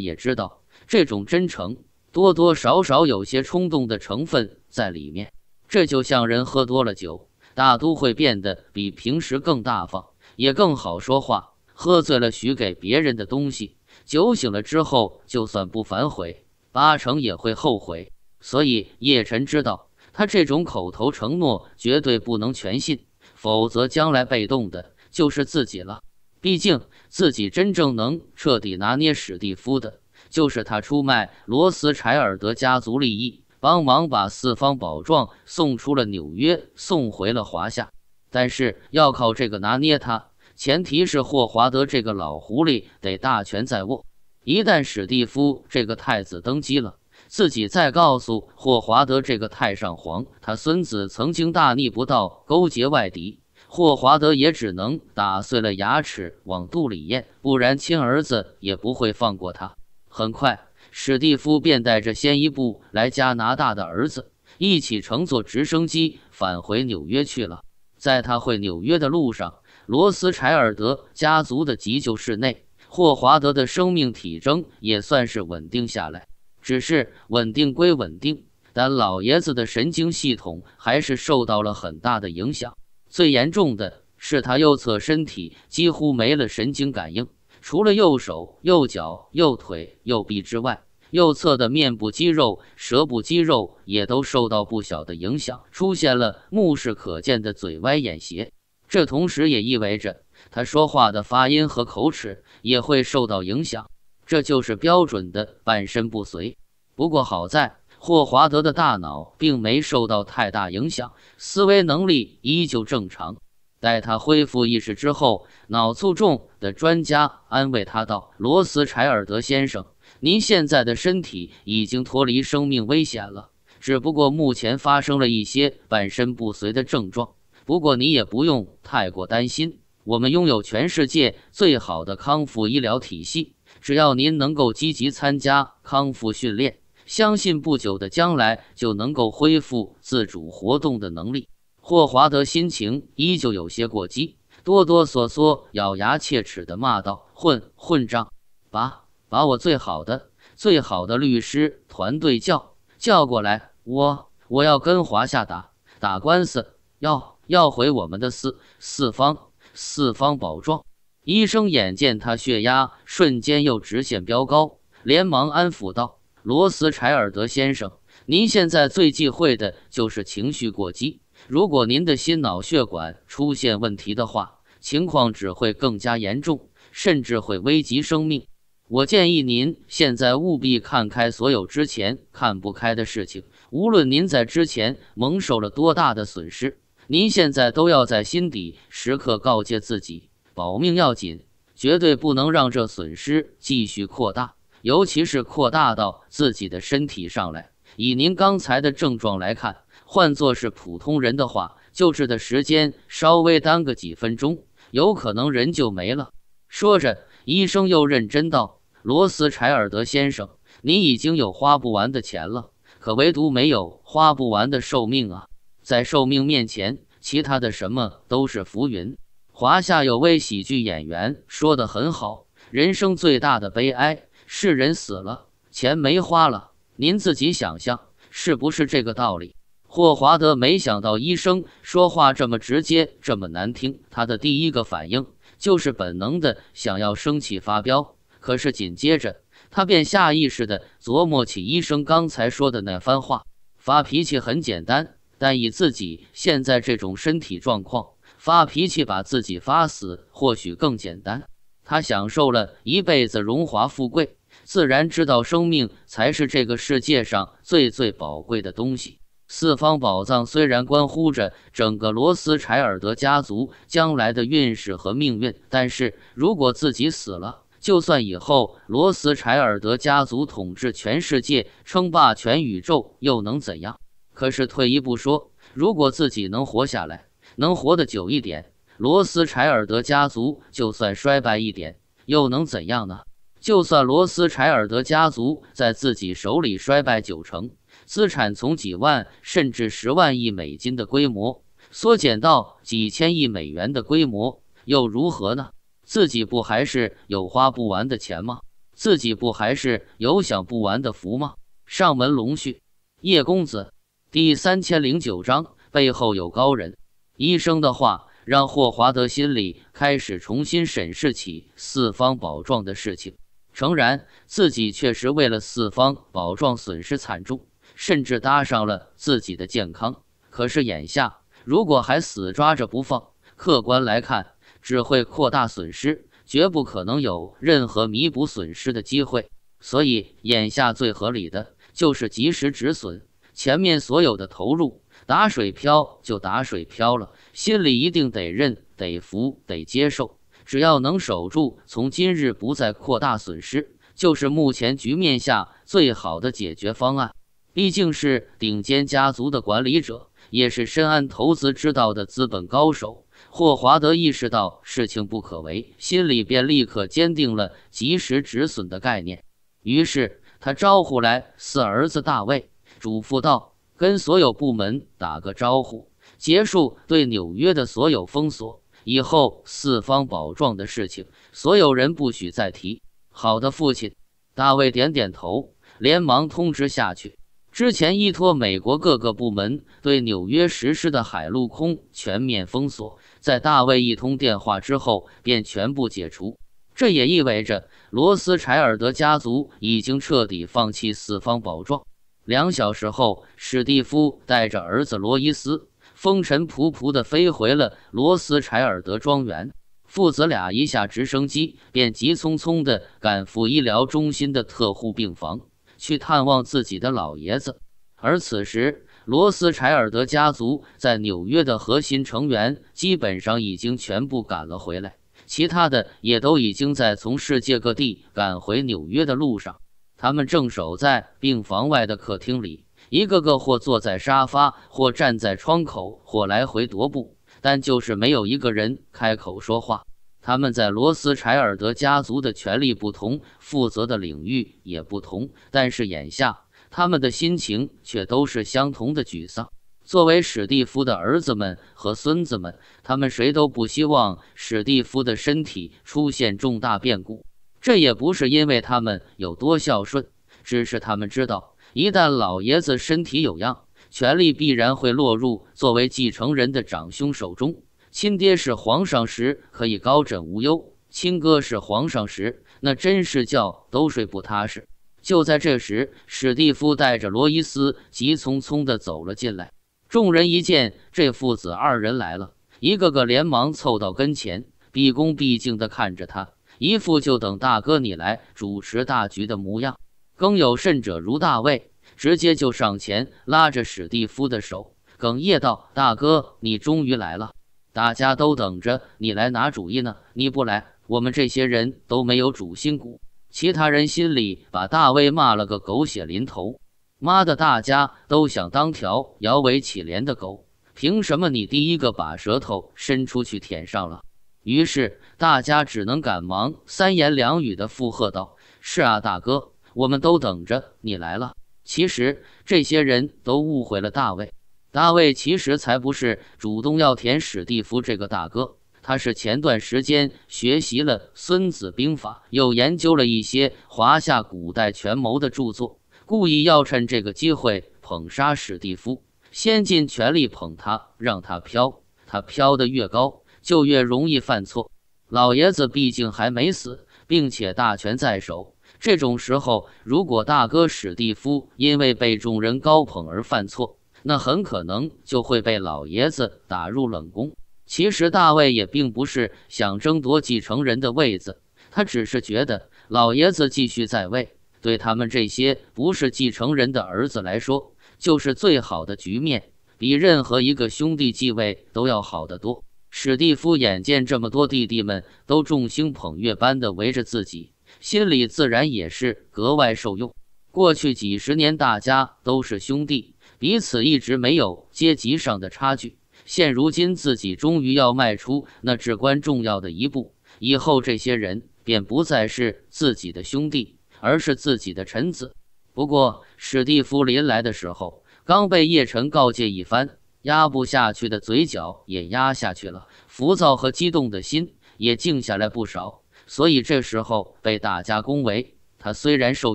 也知道这种真诚多多少少有些冲动的成分在里面。这就像人喝多了酒，大都会变得比平时更大方，也更好说话。喝醉了许给别人的东西，酒醒了之后就算不反悔，八成也会后悔。所以，叶晨知道，他这种口头承诺绝对不能全信，否则将来被动的就是自己了。毕竟，自己真正能彻底拿捏史蒂夫的，就是他出卖罗斯柴尔德家族利益，帮忙把四方宝状送出了纽约，送回了华夏。但是，要靠这个拿捏他，前提是霍华德这个老狐狸得大权在握。一旦史蒂夫这个太子登基了，自己再告诉霍华德这个太上皇，他孙子曾经大逆不道，勾结外敌。霍华德也只能打碎了牙齿往肚里咽，不然亲儿子也不会放过他。很快，史蒂夫便带着先一步来加拿大的儿子，一起乘坐直升机返回纽约去了。在他回纽约的路上，罗斯柴尔德家族的急救室内，霍华德的生命体征也算是稳定下来。只是稳定归稳定，但老爷子的神经系统还是受到了很大的影响。最严重的是，他右侧身体几乎没了神经感应，除了右手、右脚、右腿、右臂之外，右侧的面部肌肉、舌部肌肉也都受到不小的影响，出现了目视可见的嘴歪眼斜。这同时也意味着他说话的发音和口齿也会受到影响。这就是标准的半身不遂。不过好在霍华德的大脑并没受到太大影响，思维能力依旧正常。待他恢复意识之后，脑卒中的专家安慰他道：“罗斯柴尔德先生，您现在的身体已经脱离生命危险了，只不过目前发生了一些半身不遂的症状。不过你也不用太过担心，我们拥有全世界最好的康复医疗体系。”只要您能够积极参加康复训练，相信不久的将来就能够恢复自主活动的能力。霍华德心情依旧有些过激，哆哆嗦嗦、咬牙切齿地骂道：“混混账！把把我最好的、最好的律师团队叫叫过来，我我要跟华夏打打官司，要要回我们的四四方四方宝状。”医生眼见他血压瞬间又直线飙高，连忙安抚道：“罗斯柴尔德先生，您现在最忌讳的就是情绪过激。如果您的心脑血管出现问题的话，情况只会更加严重，甚至会危及生命。我建议您现在务必看开所有之前看不开的事情，无论您在之前蒙受了多大的损失，您现在都要在心底时刻告诫自己。”保命要紧，绝对不能让这损失继续扩大，尤其是扩大到自己的身体上来。以您刚才的症状来看，换作是普通人的话，救治的时间稍微耽搁几分钟，有可能人就没了。说着，医生又认真道：“罗斯柴尔德先生，你已经有花不完的钱了，可唯独没有花不完的寿命啊！在寿命面前，其他的什么都是浮云。”华夏有位喜剧演员说的很好：“人生最大的悲哀是人死了，钱没花了。”您自己想想，是不是这个道理？霍华德没想到医生说话这么直接，这么难听。他的第一个反应就是本能的想要生气发飙，可是紧接着他便下意识的琢磨起医生刚才说的那番话。发脾气很简单，但以自己现在这种身体状况。发脾气把自己发死，或许更简单。他享受了一辈子荣华富贵，自然知道生命才是这个世界上最最宝贵的东西。四方宝藏虽然关乎着整个罗斯柴尔德家族将来的运势和命运，但是如果自己死了，就算以后罗斯柴尔德家族统治全世界，称霸全宇宙又能怎样？可是退一步说，如果自己能活下来，能活得久一点，罗斯柴尔德家族就算衰败一点，又能怎样呢？就算罗斯柴尔德家族在自己手里衰败九成，资产从几万甚至十万亿美金的规模缩减到几千亿美元的规模，又如何呢？自己不还是有花不完的钱吗？自己不还是有享不完的福吗？上门龙婿，叶公子，第三千零九章：背后有高人。医生的话让霍华德心里开始重新审视起四方宝状的事情。诚然，自己确实为了四方宝状损失惨重，甚至搭上了自己的健康。可是眼下，如果还死抓着不放，客观来看，只会扩大损失，绝不可能有任何弥补损失的机会。所以，眼下最合理的就是及时止损，前面所有的投入。打水漂就打水漂了，心里一定得认得服得接受。只要能守住，从今日不再扩大损失，就是目前局面下最好的解决方案。毕竟是顶尖家族的管理者，也是深谙投资之道的资本高手。霍华德意识到事情不可为，心里便立刻坚定了及时止损的概念。于是他招呼来四儿子大卫，嘱咐道。跟所有部门打个招呼，结束对纽约的所有封锁。以后四方宝状的事情，所有人不许再提。好的，父亲。大卫点点头，连忙通知下去。之前依托美国各个部门对纽约实施的海陆空全面封锁，在大卫一通电话之后便全部解除。这也意味着罗斯柴尔德家族已经彻底放弃四方宝状。两小时后，史蒂夫带着儿子罗伊斯风尘仆仆地飞回了罗斯柴尔德庄园。父子俩一下直升机，便急匆匆地赶赴医疗中心的特护病房，去探望自己的老爷子。而此时，罗斯柴尔德家族在纽约的核心成员基本上已经全部赶了回来，其他的也都已经在从世界各地赶回纽约的路上。他们正守在病房外的客厅里，一个个或坐在沙发，或站在窗口，或来回踱步，但就是没有一个人开口说话。他们在罗斯柴尔德家族的权力不同，负责的领域也不同，但是眼下他们的心情却都是相同的沮丧。作为史蒂夫的儿子们和孙子们，他们谁都不希望史蒂夫的身体出现重大变故。这也不是因为他们有多孝顺，只是他们知道，一旦老爷子身体有恙，权力必然会落入作为继承人的长兄手中。亲爹是皇上时可以高枕无忧，亲哥是皇上时，那真是觉都睡不踏实。就在这时，史蒂夫带着罗伊斯急匆匆的走了进来，众人一见这父子二人来了，一个个连忙凑到跟前，毕恭毕敬的看着他。一副就等大哥你来主持大局的模样。更有甚者，如大卫，直接就上前拉着史蒂夫的手，哽咽道：“大哥，你终于来了，大家都等着你来拿主意呢。你不来，我们这些人都没有主心骨。”其他人心里把大卫骂了个狗血淋头：“妈的，大家都想当条摇尾乞怜的狗，凭什么你第一个把舌头伸出去舔上了？”于是。大家只能赶忙三言两语的附和道：“是啊，大哥，我们都等着你来了。”其实这些人都误会了大卫。大卫其实才不是主动要舔史蒂夫这个大哥，他是前段时间学习了《孙子兵法》，又研究了一些华夏古代权谋的著作，故意要趁这个机会捧杀史蒂夫。先尽全力捧他，让他飘，他飘得越高，就越容易犯错。老爷子毕竟还没死，并且大权在手。这种时候，如果大哥史蒂夫因为被众人高捧而犯错，那很可能就会被老爷子打入冷宫。其实，大卫也并不是想争夺继承人的位子，他只是觉得老爷子继续在位，对他们这些不是继承人的儿子来说，就是最好的局面，比任何一个兄弟继位都要好得多。史蒂夫眼见这么多弟弟们都众星捧月般的围着自己，心里自然也是格外受用。过去几十年，大家都是兄弟，彼此一直没有阶级上的差距。现如今，自己终于要迈出那至关重要的一步，以后这些人便不再是自己的兄弟，而是自己的臣子。不过，史蒂夫临来的时候，刚被叶辰告诫一番。压不下去的嘴角也压下去了，浮躁和激动的心也静下来不少。所以这时候被大家恭维，他虽然受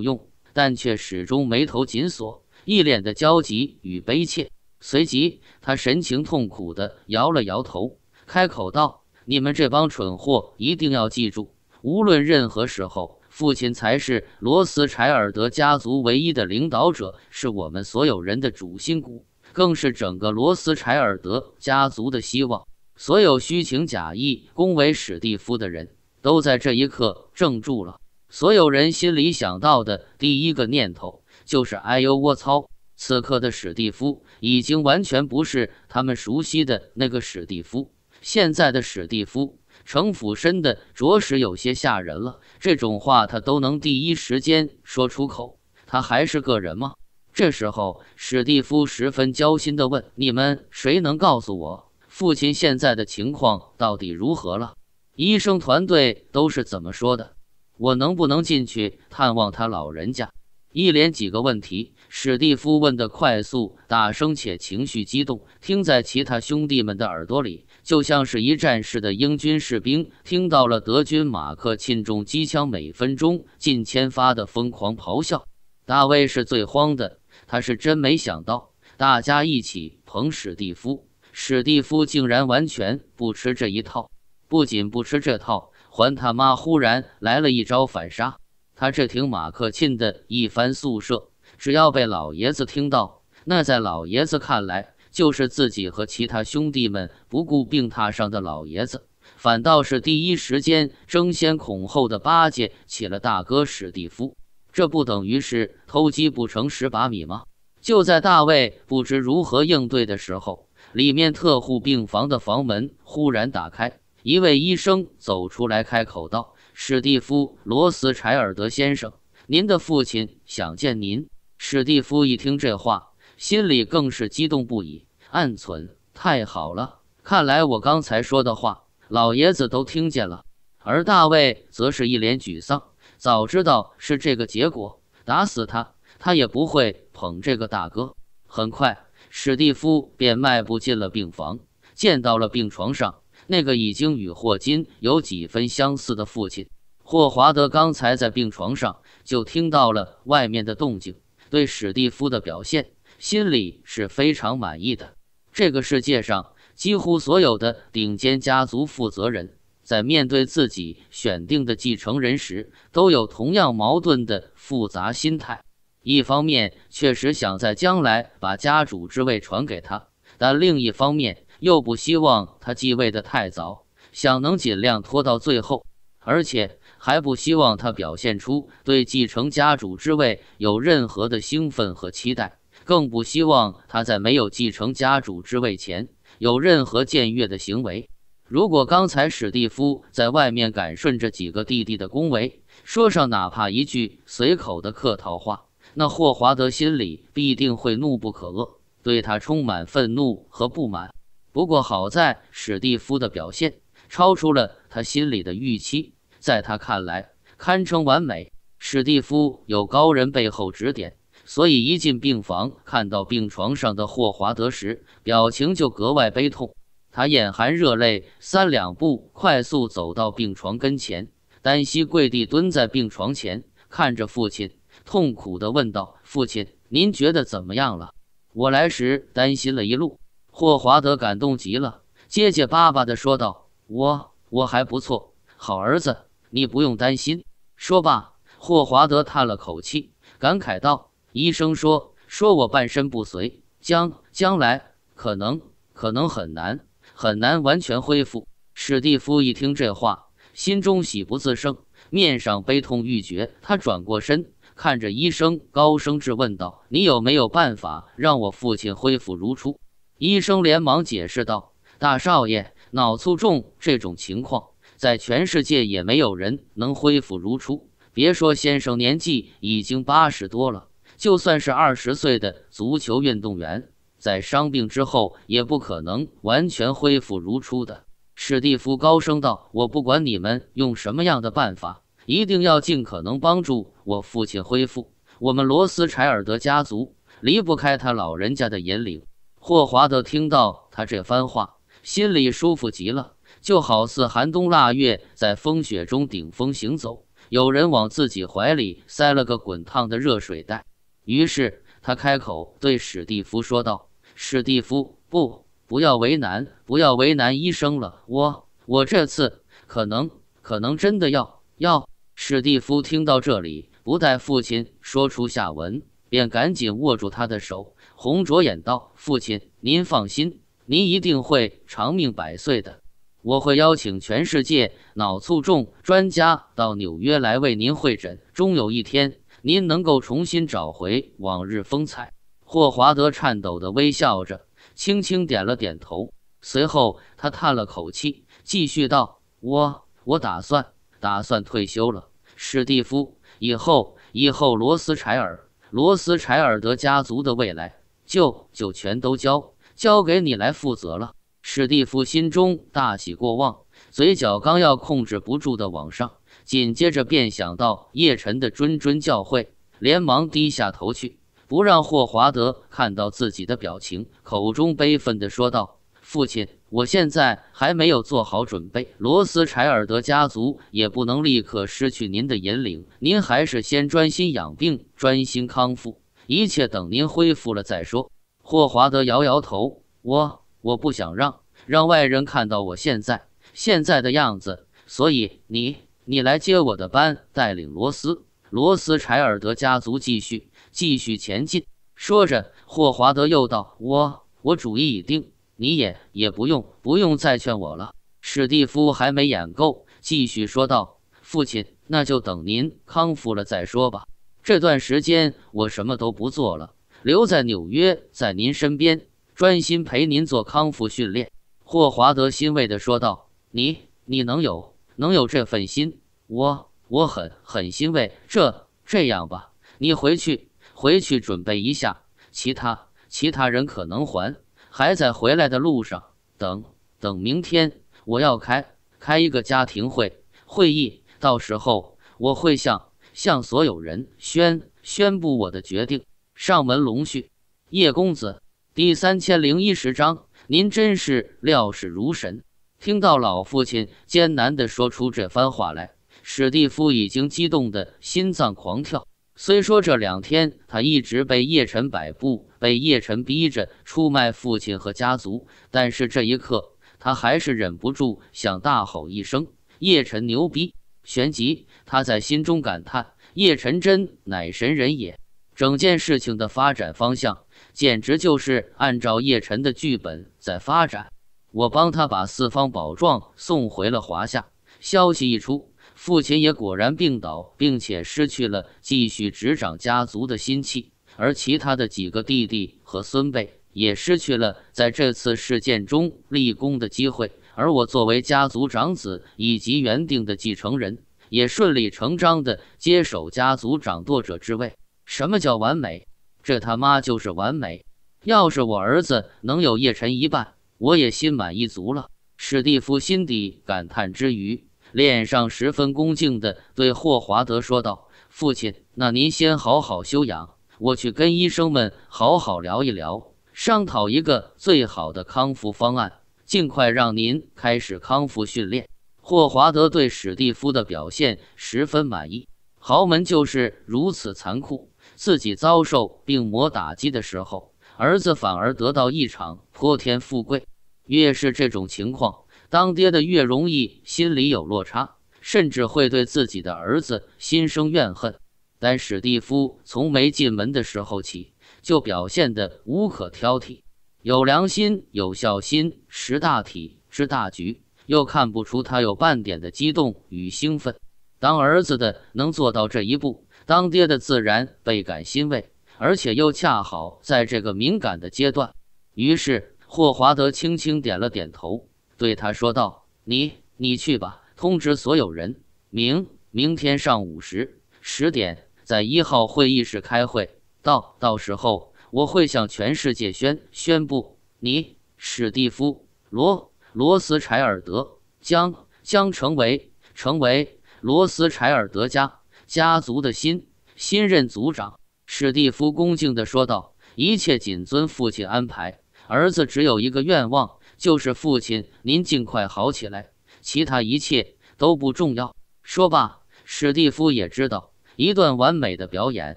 用，但却始终眉头紧锁，一脸的焦急与悲切。随即，他神情痛苦地摇了摇头，开口道：“你们这帮蠢货，一定要记住，无论任何时候，父亲才是罗斯柴尔德家族唯一的领导者，是我们所有人的主心骨。”更是整个罗斯柴尔德家族的希望。所有虚情假意恭维史蒂夫的人都在这一刻怔住了。所有人心里想到的第一个念头就是：“哎呦，我操！”此刻的史蒂夫已经完全不是他们熟悉的那个史蒂夫。现在的史蒂夫城府深的，着实有些吓人了。这种话他都能第一时间说出口，他还是个人吗？这时候，史蒂夫十分焦心地问：“你们谁能告诉我，父亲现在的情况到底如何了？医生团队都是怎么说的？我能不能进去探望他老人家？”一连几个问题，史蒂夫问得快速、大声且情绪激动，听在其他兄弟们的耳朵里，就像是一战士的英军士兵听到了德军马克沁重机枪每分钟近千发的疯狂咆哮。大卫是最慌的。他是真没想到，大家一起捧史蒂夫，史蒂夫竟然完全不吃这一套。不仅不吃这套，还他妈忽然来了一招反杀。他这挺马克沁的一番宿舍，只要被老爷子听到，那在老爷子看来，就是自己和其他兄弟们不顾病榻上的老爷子，反倒是第一时间争先恐后的巴结起了大哥史蒂夫。这不等于是偷鸡不成蚀把米吗？就在大卫不知如何应对的时候，里面特护病房的房门忽然打开，一位医生走出来，开口道：“史蒂夫·罗斯柴尔德先生，您的父亲想见您。”史蒂夫一听这话，心里更是激动不已，暗存：“太好了，看来我刚才说的话，老爷子都听见了。”而大卫则是一脸沮丧。早知道是这个结果，打死他，他也不会捧这个大哥。很快，史蒂夫便迈步进了病房，见到了病床上那个已经与霍金有几分相似的父亲——霍华德。刚才在病床上就听到了外面的动静，对史蒂夫的表现，心里是非常满意的。这个世界上几乎所有的顶尖家族负责人。在面对自己选定的继承人时，都有同样矛盾的复杂心态。一方面确实想在将来把家主之位传给他，但另一方面又不希望他继位得太早，想能尽量拖到最后。而且还不希望他表现出对继承家主之位有任何的兴奋和期待，更不希望他在没有继承家主之位前有任何僭越的行为。如果刚才史蒂夫在外面敢顺着几个弟弟的恭维说上哪怕一句随口的客套话，那霍华德心里必定会怒不可遏，对他充满愤怒和不满。不过好在史蒂夫的表现超出了他心里的预期，在他看来堪称完美。史蒂夫有高人背后指点，所以一进病房看到病床上的霍华德时，表情就格外悲痛。他眼含热泪，三两步快速走到病床跟前，单膝跪地蹲在病床前，看着父亲，痛苦地问道：“父亲，您觉得怎么样了？我来时担心了一路。”霍华德感动极了，结结巴巴地说道：“我我还不错，好儿子，你不用担心。”说罢，霍华德叹了口气，感慨道：“医生说说我半身不遂，将将来可能可能很难。”很难完全恢复。史蒂夫一听这话，心中喜不自胜，面上悲痛欲绝。他转过身，看着医生，高声质问道：“你有没有办法让我父亲恢复如初？”医生连忙解释道：“大少爷，脑卒中这种情况，在全世界也没有人能恢复如初。别说先生年纪已经八十多了，就算是二十岁的足球运动员。”在伤病之后，也不可能完全恢复如初的。史蒂夫高声道：“我不管你们用什么样的办法，一定要尽可能帮助我父亲恢复。我们罗斯柴尔德家族离不开他老人家的引领。”霍华德听到他这番话，心里舒服极了，就好似寒冬腊月在风雪中顶风行走，有人往自己怀里塞了个滚烫的热水袋。于是他开口对史蒂夫说道。史蒂夫，不，不要为难，不要为难医生了。我，我这次可能，可能真的要要。史蒂夫听到这里，不待父亲说出下文，便赶紧握住他的手，红着眼道：“父亲，您放心，您一定会长命百岁的。我会邀请全世界脑卒中专家到纽约来为您会诊，终有一天，您能够重新找回往日风采。”霍华德颤抖地微笑着，轻轻点了点头。随后，他叹了口气，继续道：“我我打算打算退休了，史蒂夫。以后以后，罗斯柴尔罗斯柴尔德家族的未来就就全都交交给你来负责了。”史蒂夫心中大喜过望，嘴角刚要控制不住的往上，紧接着便想到叶晨的谆谆教诲，连忙低下头去。不让霍华德看到自己的表情，口中悲愤地说道：“父亲，我现在还没有做好准备，罗斯柴尔德家族也不能立刻失去您的引领。您还是先专心养病，专心康复，一切等您恢复了再说。”霍华德摇摇头：“我我不想让让外人看到我现在现在的样子，所以你你来接我的班，带领罗斯罗斯柴尔德家族继续。”继续前进，说着，霍华德又道：“我我主意已定，你也也不用不用再劝我了。”史蒂夫还没演够，继续说道：“父亲，那就等您康复了再说吧。这段时间我什么都不做了，留在纽约，在您身边，专心陪您做康复训练。”霍华德欣慰的说道：“你你能有能有这份心，我我很很欣慰。这这样吧，你回去。”回去准备一下，其他其他人可能还还在回来的路上，等等明天，我要开开一个家庭会会议，到时候我会向向所有人宣宣布我的决定。上门龙婿，叶公子第三千零一十章，您真是料事如神。听到老父亲艰难地说出这番话来，史蒂夫已经激动的心脏狂跳。虽说这两天他一直被叶辰摆布，被叶辰逼着出卖父亲和家族，但是这一刻他还是忍不住想大吼一声：“叶辰牛逼！”旋即他在心中感叹：“叶辰真乃神人也！”整件事情的发展方向简直就是按照叶辰的剧本在发展。我帮他把四方宝状送回了华夏，消息一出。父亲也果然病倒，并且失去了继续执掌家族的心气，而其他的几个弟弟和孙辈也失去了在这次事件中立功的机会，而我作为家族长子以及原定的继承人，也顺理成章的接手家族掌舵者之位。什么叫完美？这他妈就是完美！要是我儿子能有叶辰一半，我也心满意足了。史蒂夫心底感叹之余。脸上十分恭敬地对霍华德说道：“父亲，那您先好好休养，我去跟医生们好好聊一聊，商讨一个最好的康复方案，尽快让您开始康复训练。”霍华德对史蒂夫的表现十分满意。豪门就是如此残酷，自己遭受病魔打击的时候，儿子反而得到一场泼天富贵。越是这种情况。当爹的越容易心里有落差，甚至会对自己的儿子心生怨恨。但史蒂夫从没进门的时候起就表现得无可挑剔，有良心、有孝心、识大体、知大局，又看不出他有半点的激动与兴奋。当儿子的能做到这一步，当爹的自然倍感欣慰，而且又恰好在这个敏感的阶段，于是霍华德轻轻点了点头。对他说道：“你，你去吧，通知所有人，明明天上午十十点在一号会议室开会。到到时候，我会向全世界宣宣布，你史蒂夫罗罗斯柴尔德将将成为成为罗斯柴尔德家家族的新新任族长。”史蒂夫恭敬地说道：“一切谨遵父亲安排，儿子只有一个愿望。”就是父亲，您尽快好起来，其他一切都不重要。说罢，史蒂夫也知道，一段完美的表演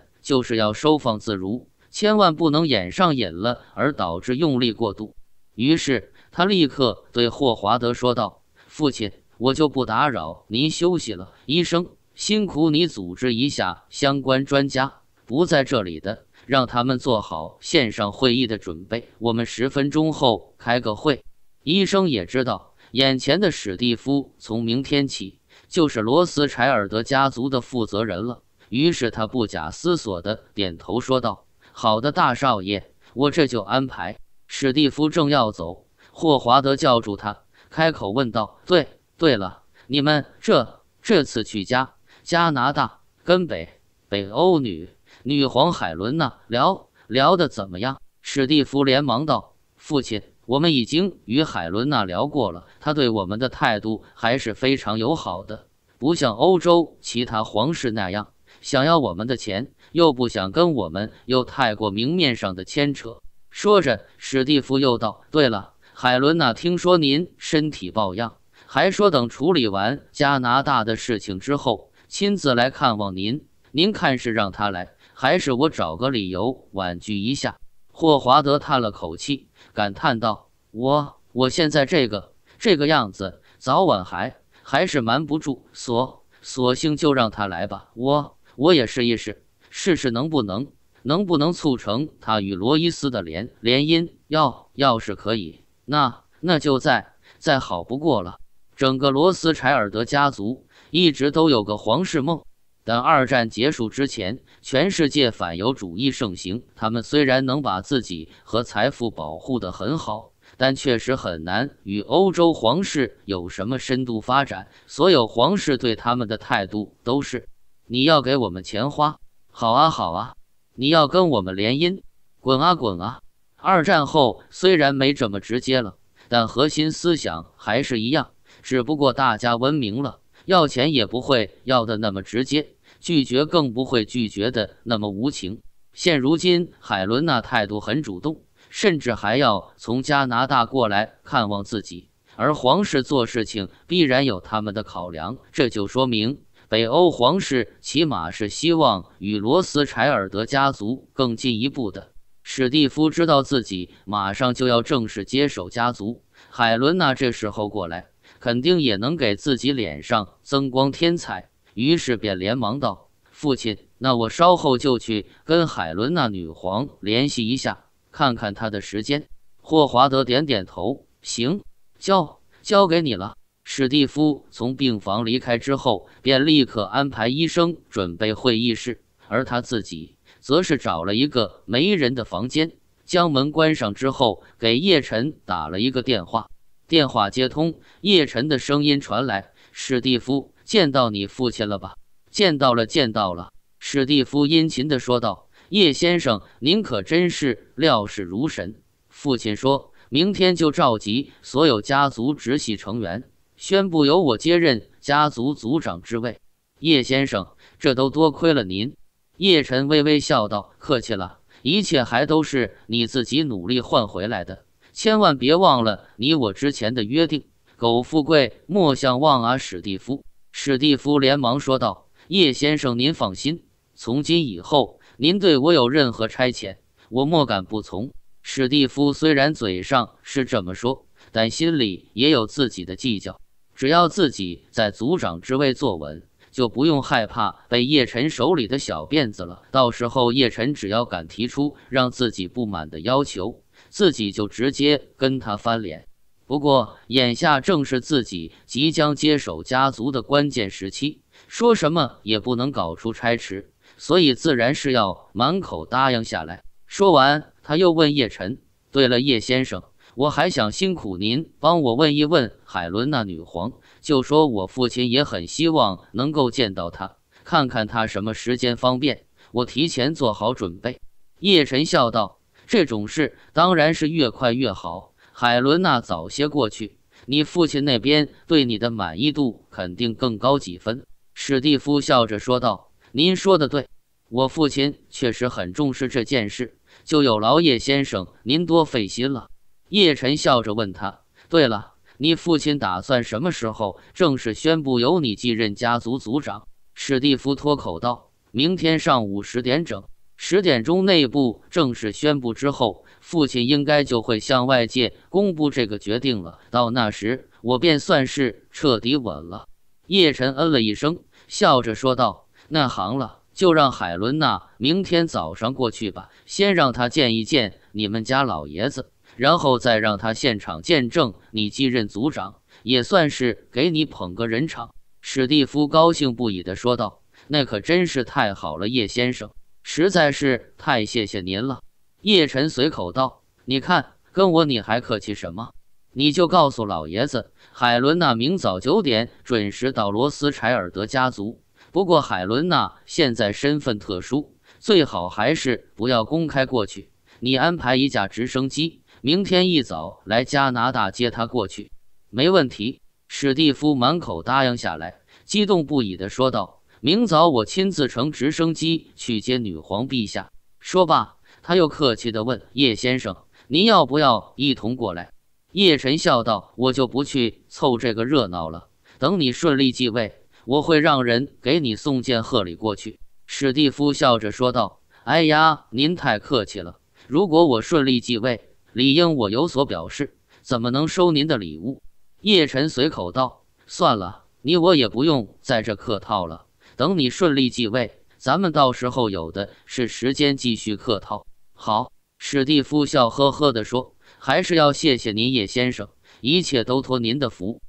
就是要收放自如，千万不能演上瘾了而导致用力过度。于是他立刻对霍华德说道：“父亲，我就不打扰您休息了。医生，辛苦你组织一下相关专家不在这里的，让他们做好线上会议的准备。我们十分钟后开个会。”医生也知道，眼前的史蒂夫从明天起就是罗斯柴尔德家族的负责人了。于是他不假思索地点头说道：“好的，大少爷，我这就安排。”史蒂夫正要走，霍华德叫住他，开口问道：“对，对了，你们这这次去加加拿大跟北北欧女女皇海伦娜聊聊的怎么样？”史蒂夫连忙道：“父亲。”我们已经与海伦娜聊过了，她对我们的态度还是非常友好的，不像欧洲其他皇室那样想要我们的钱，又不想跟我们又太过明面上的牵扯。说着，史蒂夫又道：“对了，海伦娜听说您身体抱恙，还说等处理完加拿大的事情之后亲自来看望您。您看是让他来，还是我找个理由婉拒一下？”霍华德叹了口气。感叹道：“我我现在这个这个样子，早晚还还是瞒不住，索索性就让他来吧。我我也试一试，试试能不能能不能促成他与罗伊斯的联联姻。要要是可以，那那就再再好不过了。整个罗斯柴尔德家族一直都有个皇室梦。”但二战结束之前，全世界反犹主义盛行。他们虽然能把自己和财富保护得很好，但确实很难与欧洲皇室有什么深度发展。所有皇室对他们的态度都是：你要给我们钱花，好啊好啊；你要跟我们联姻，滚啊滚啊。二战后虽然没这么直接了，但核心思想还是一样，只不过大家文明了，要钱也不会要的那么直接。拒绝更不会拒绝的那么无情。现如今，海伦娜态度很主动，甚至还要从加拿大过来看望自己。而皇室做事情必然有他们的考量，这就说明北欧皇室起码是希望与罗斯柴尔德家族更进一步的。史蒂夫知道自己马上就要正式接手家族，海伦娜这时候过来，肯定也能给自己脸上增光添彩。于是便连忙道：“父亲，那我稍后就去跟海伦娜女皇联系一下，看看她的时间。”霍华德点点头：“行，交交给你了。”史蒂夫从病房离开之后，便立刻安排医生准备会议室，而他自己则是找了一个没人的房间，将门关上之后，给叶晨打了一个电话。电话接通，叶晨的声音传来：“史蒂夫。”见到你父亲了吧？见到了，见到了。史蒂夫殷勤地说道：“叶先生，您可真是料事如神。”父亲说明天就召集所有家族直系成员，宣布由我接任家族族长之位。叶先生，这都多亏了您。”叶晨微微笑道：“客气了，一切还都是你自己努力换回来的，千万别忘了你我之前的约定，苟富贵，莫相忘啊，史蒂夫。”史蒂夫连忙说道：“叶先生，您放心，从今以后，您对我有任何差遣，我莫敢不从。”史蒂夫虽然嘴上是这么说，但心里也有自己的计较。只要自己在组长之位坐稳，就不用害怕被叶晨手里的小辫子了。到时候，叶晨只要敢提出让自己不满的要求，自己就直接跟他翻脸。不过眼下正是自己即将接手家族的关键时期，说什么也不能搞出差池，所以自然是要满口答应下来。说完，他又问叶晨：“对了，叶先生，我还想辛苦您帮我问一问海伦娜女皇，就说我父亲也很希望能够见到她，看看她什么时间方便，我提前做好准备。”叶晨笑道：“这种事当然是越快越好。”海伦娜早些过去，你父亲那边对你的满意度肯定更高几分。”史蒂夫笑着说道。“您说的对，我父亲确实很重视这件事，就有劳叶先生您多费心了。”叶晨笑着问他：“对了，你父亲打算什么时候正式宣布由你继任家族族长？”史蒂夫脱口道：“明天上午十点整，十点钟内部正式宣布之后。”父亲应该就会向外界公布这个决定了，到那时我便算是彻底稳了。叶晨嗯了一声，笑着说道：“那行了，就让海伦娜明天早上过去吧，先让她见一见你们家老爷子，然后再让他现场见证你继任族长，也算是给你捧个人场。”史蒂夫高兴不已地说道：“那可真是太好了，叶先生，实在是太谢谢您了。”叶辰随口道：“你看，跟我你还客气什么？你就告诉老爷子，海伦娜明早九点准时到罗斯柴尔德家族。不过，海伦娜现在身份特殊，最好还是不要公开过去。你安排一架直升机，明天一早来加拿大接她过去，没问题。”史蒂夫满口答应下来，激动不已的说道：“明早我亲自乘直升机去接女皇陛下。”说罢。他又客气地问：“叶先生，您要不要一同过来？”叶晨笑道：“我就不去凑这个热闹了。等你顺利继位，我会让人给你送件贺礼过去。”史蒂夫笑着说道：“哎呀，您太客气了。如果我顺利继位，理应我有所表示，怎么能收您的礼物？”叶晨随口道：“算了，你我也不用在这客套了。等你顺利继位，咱们到时候有的是时间继续客套。”好，史蒂夫笑呵呵地说：“还是要谢谢您，叶先生，一切都托您的福。”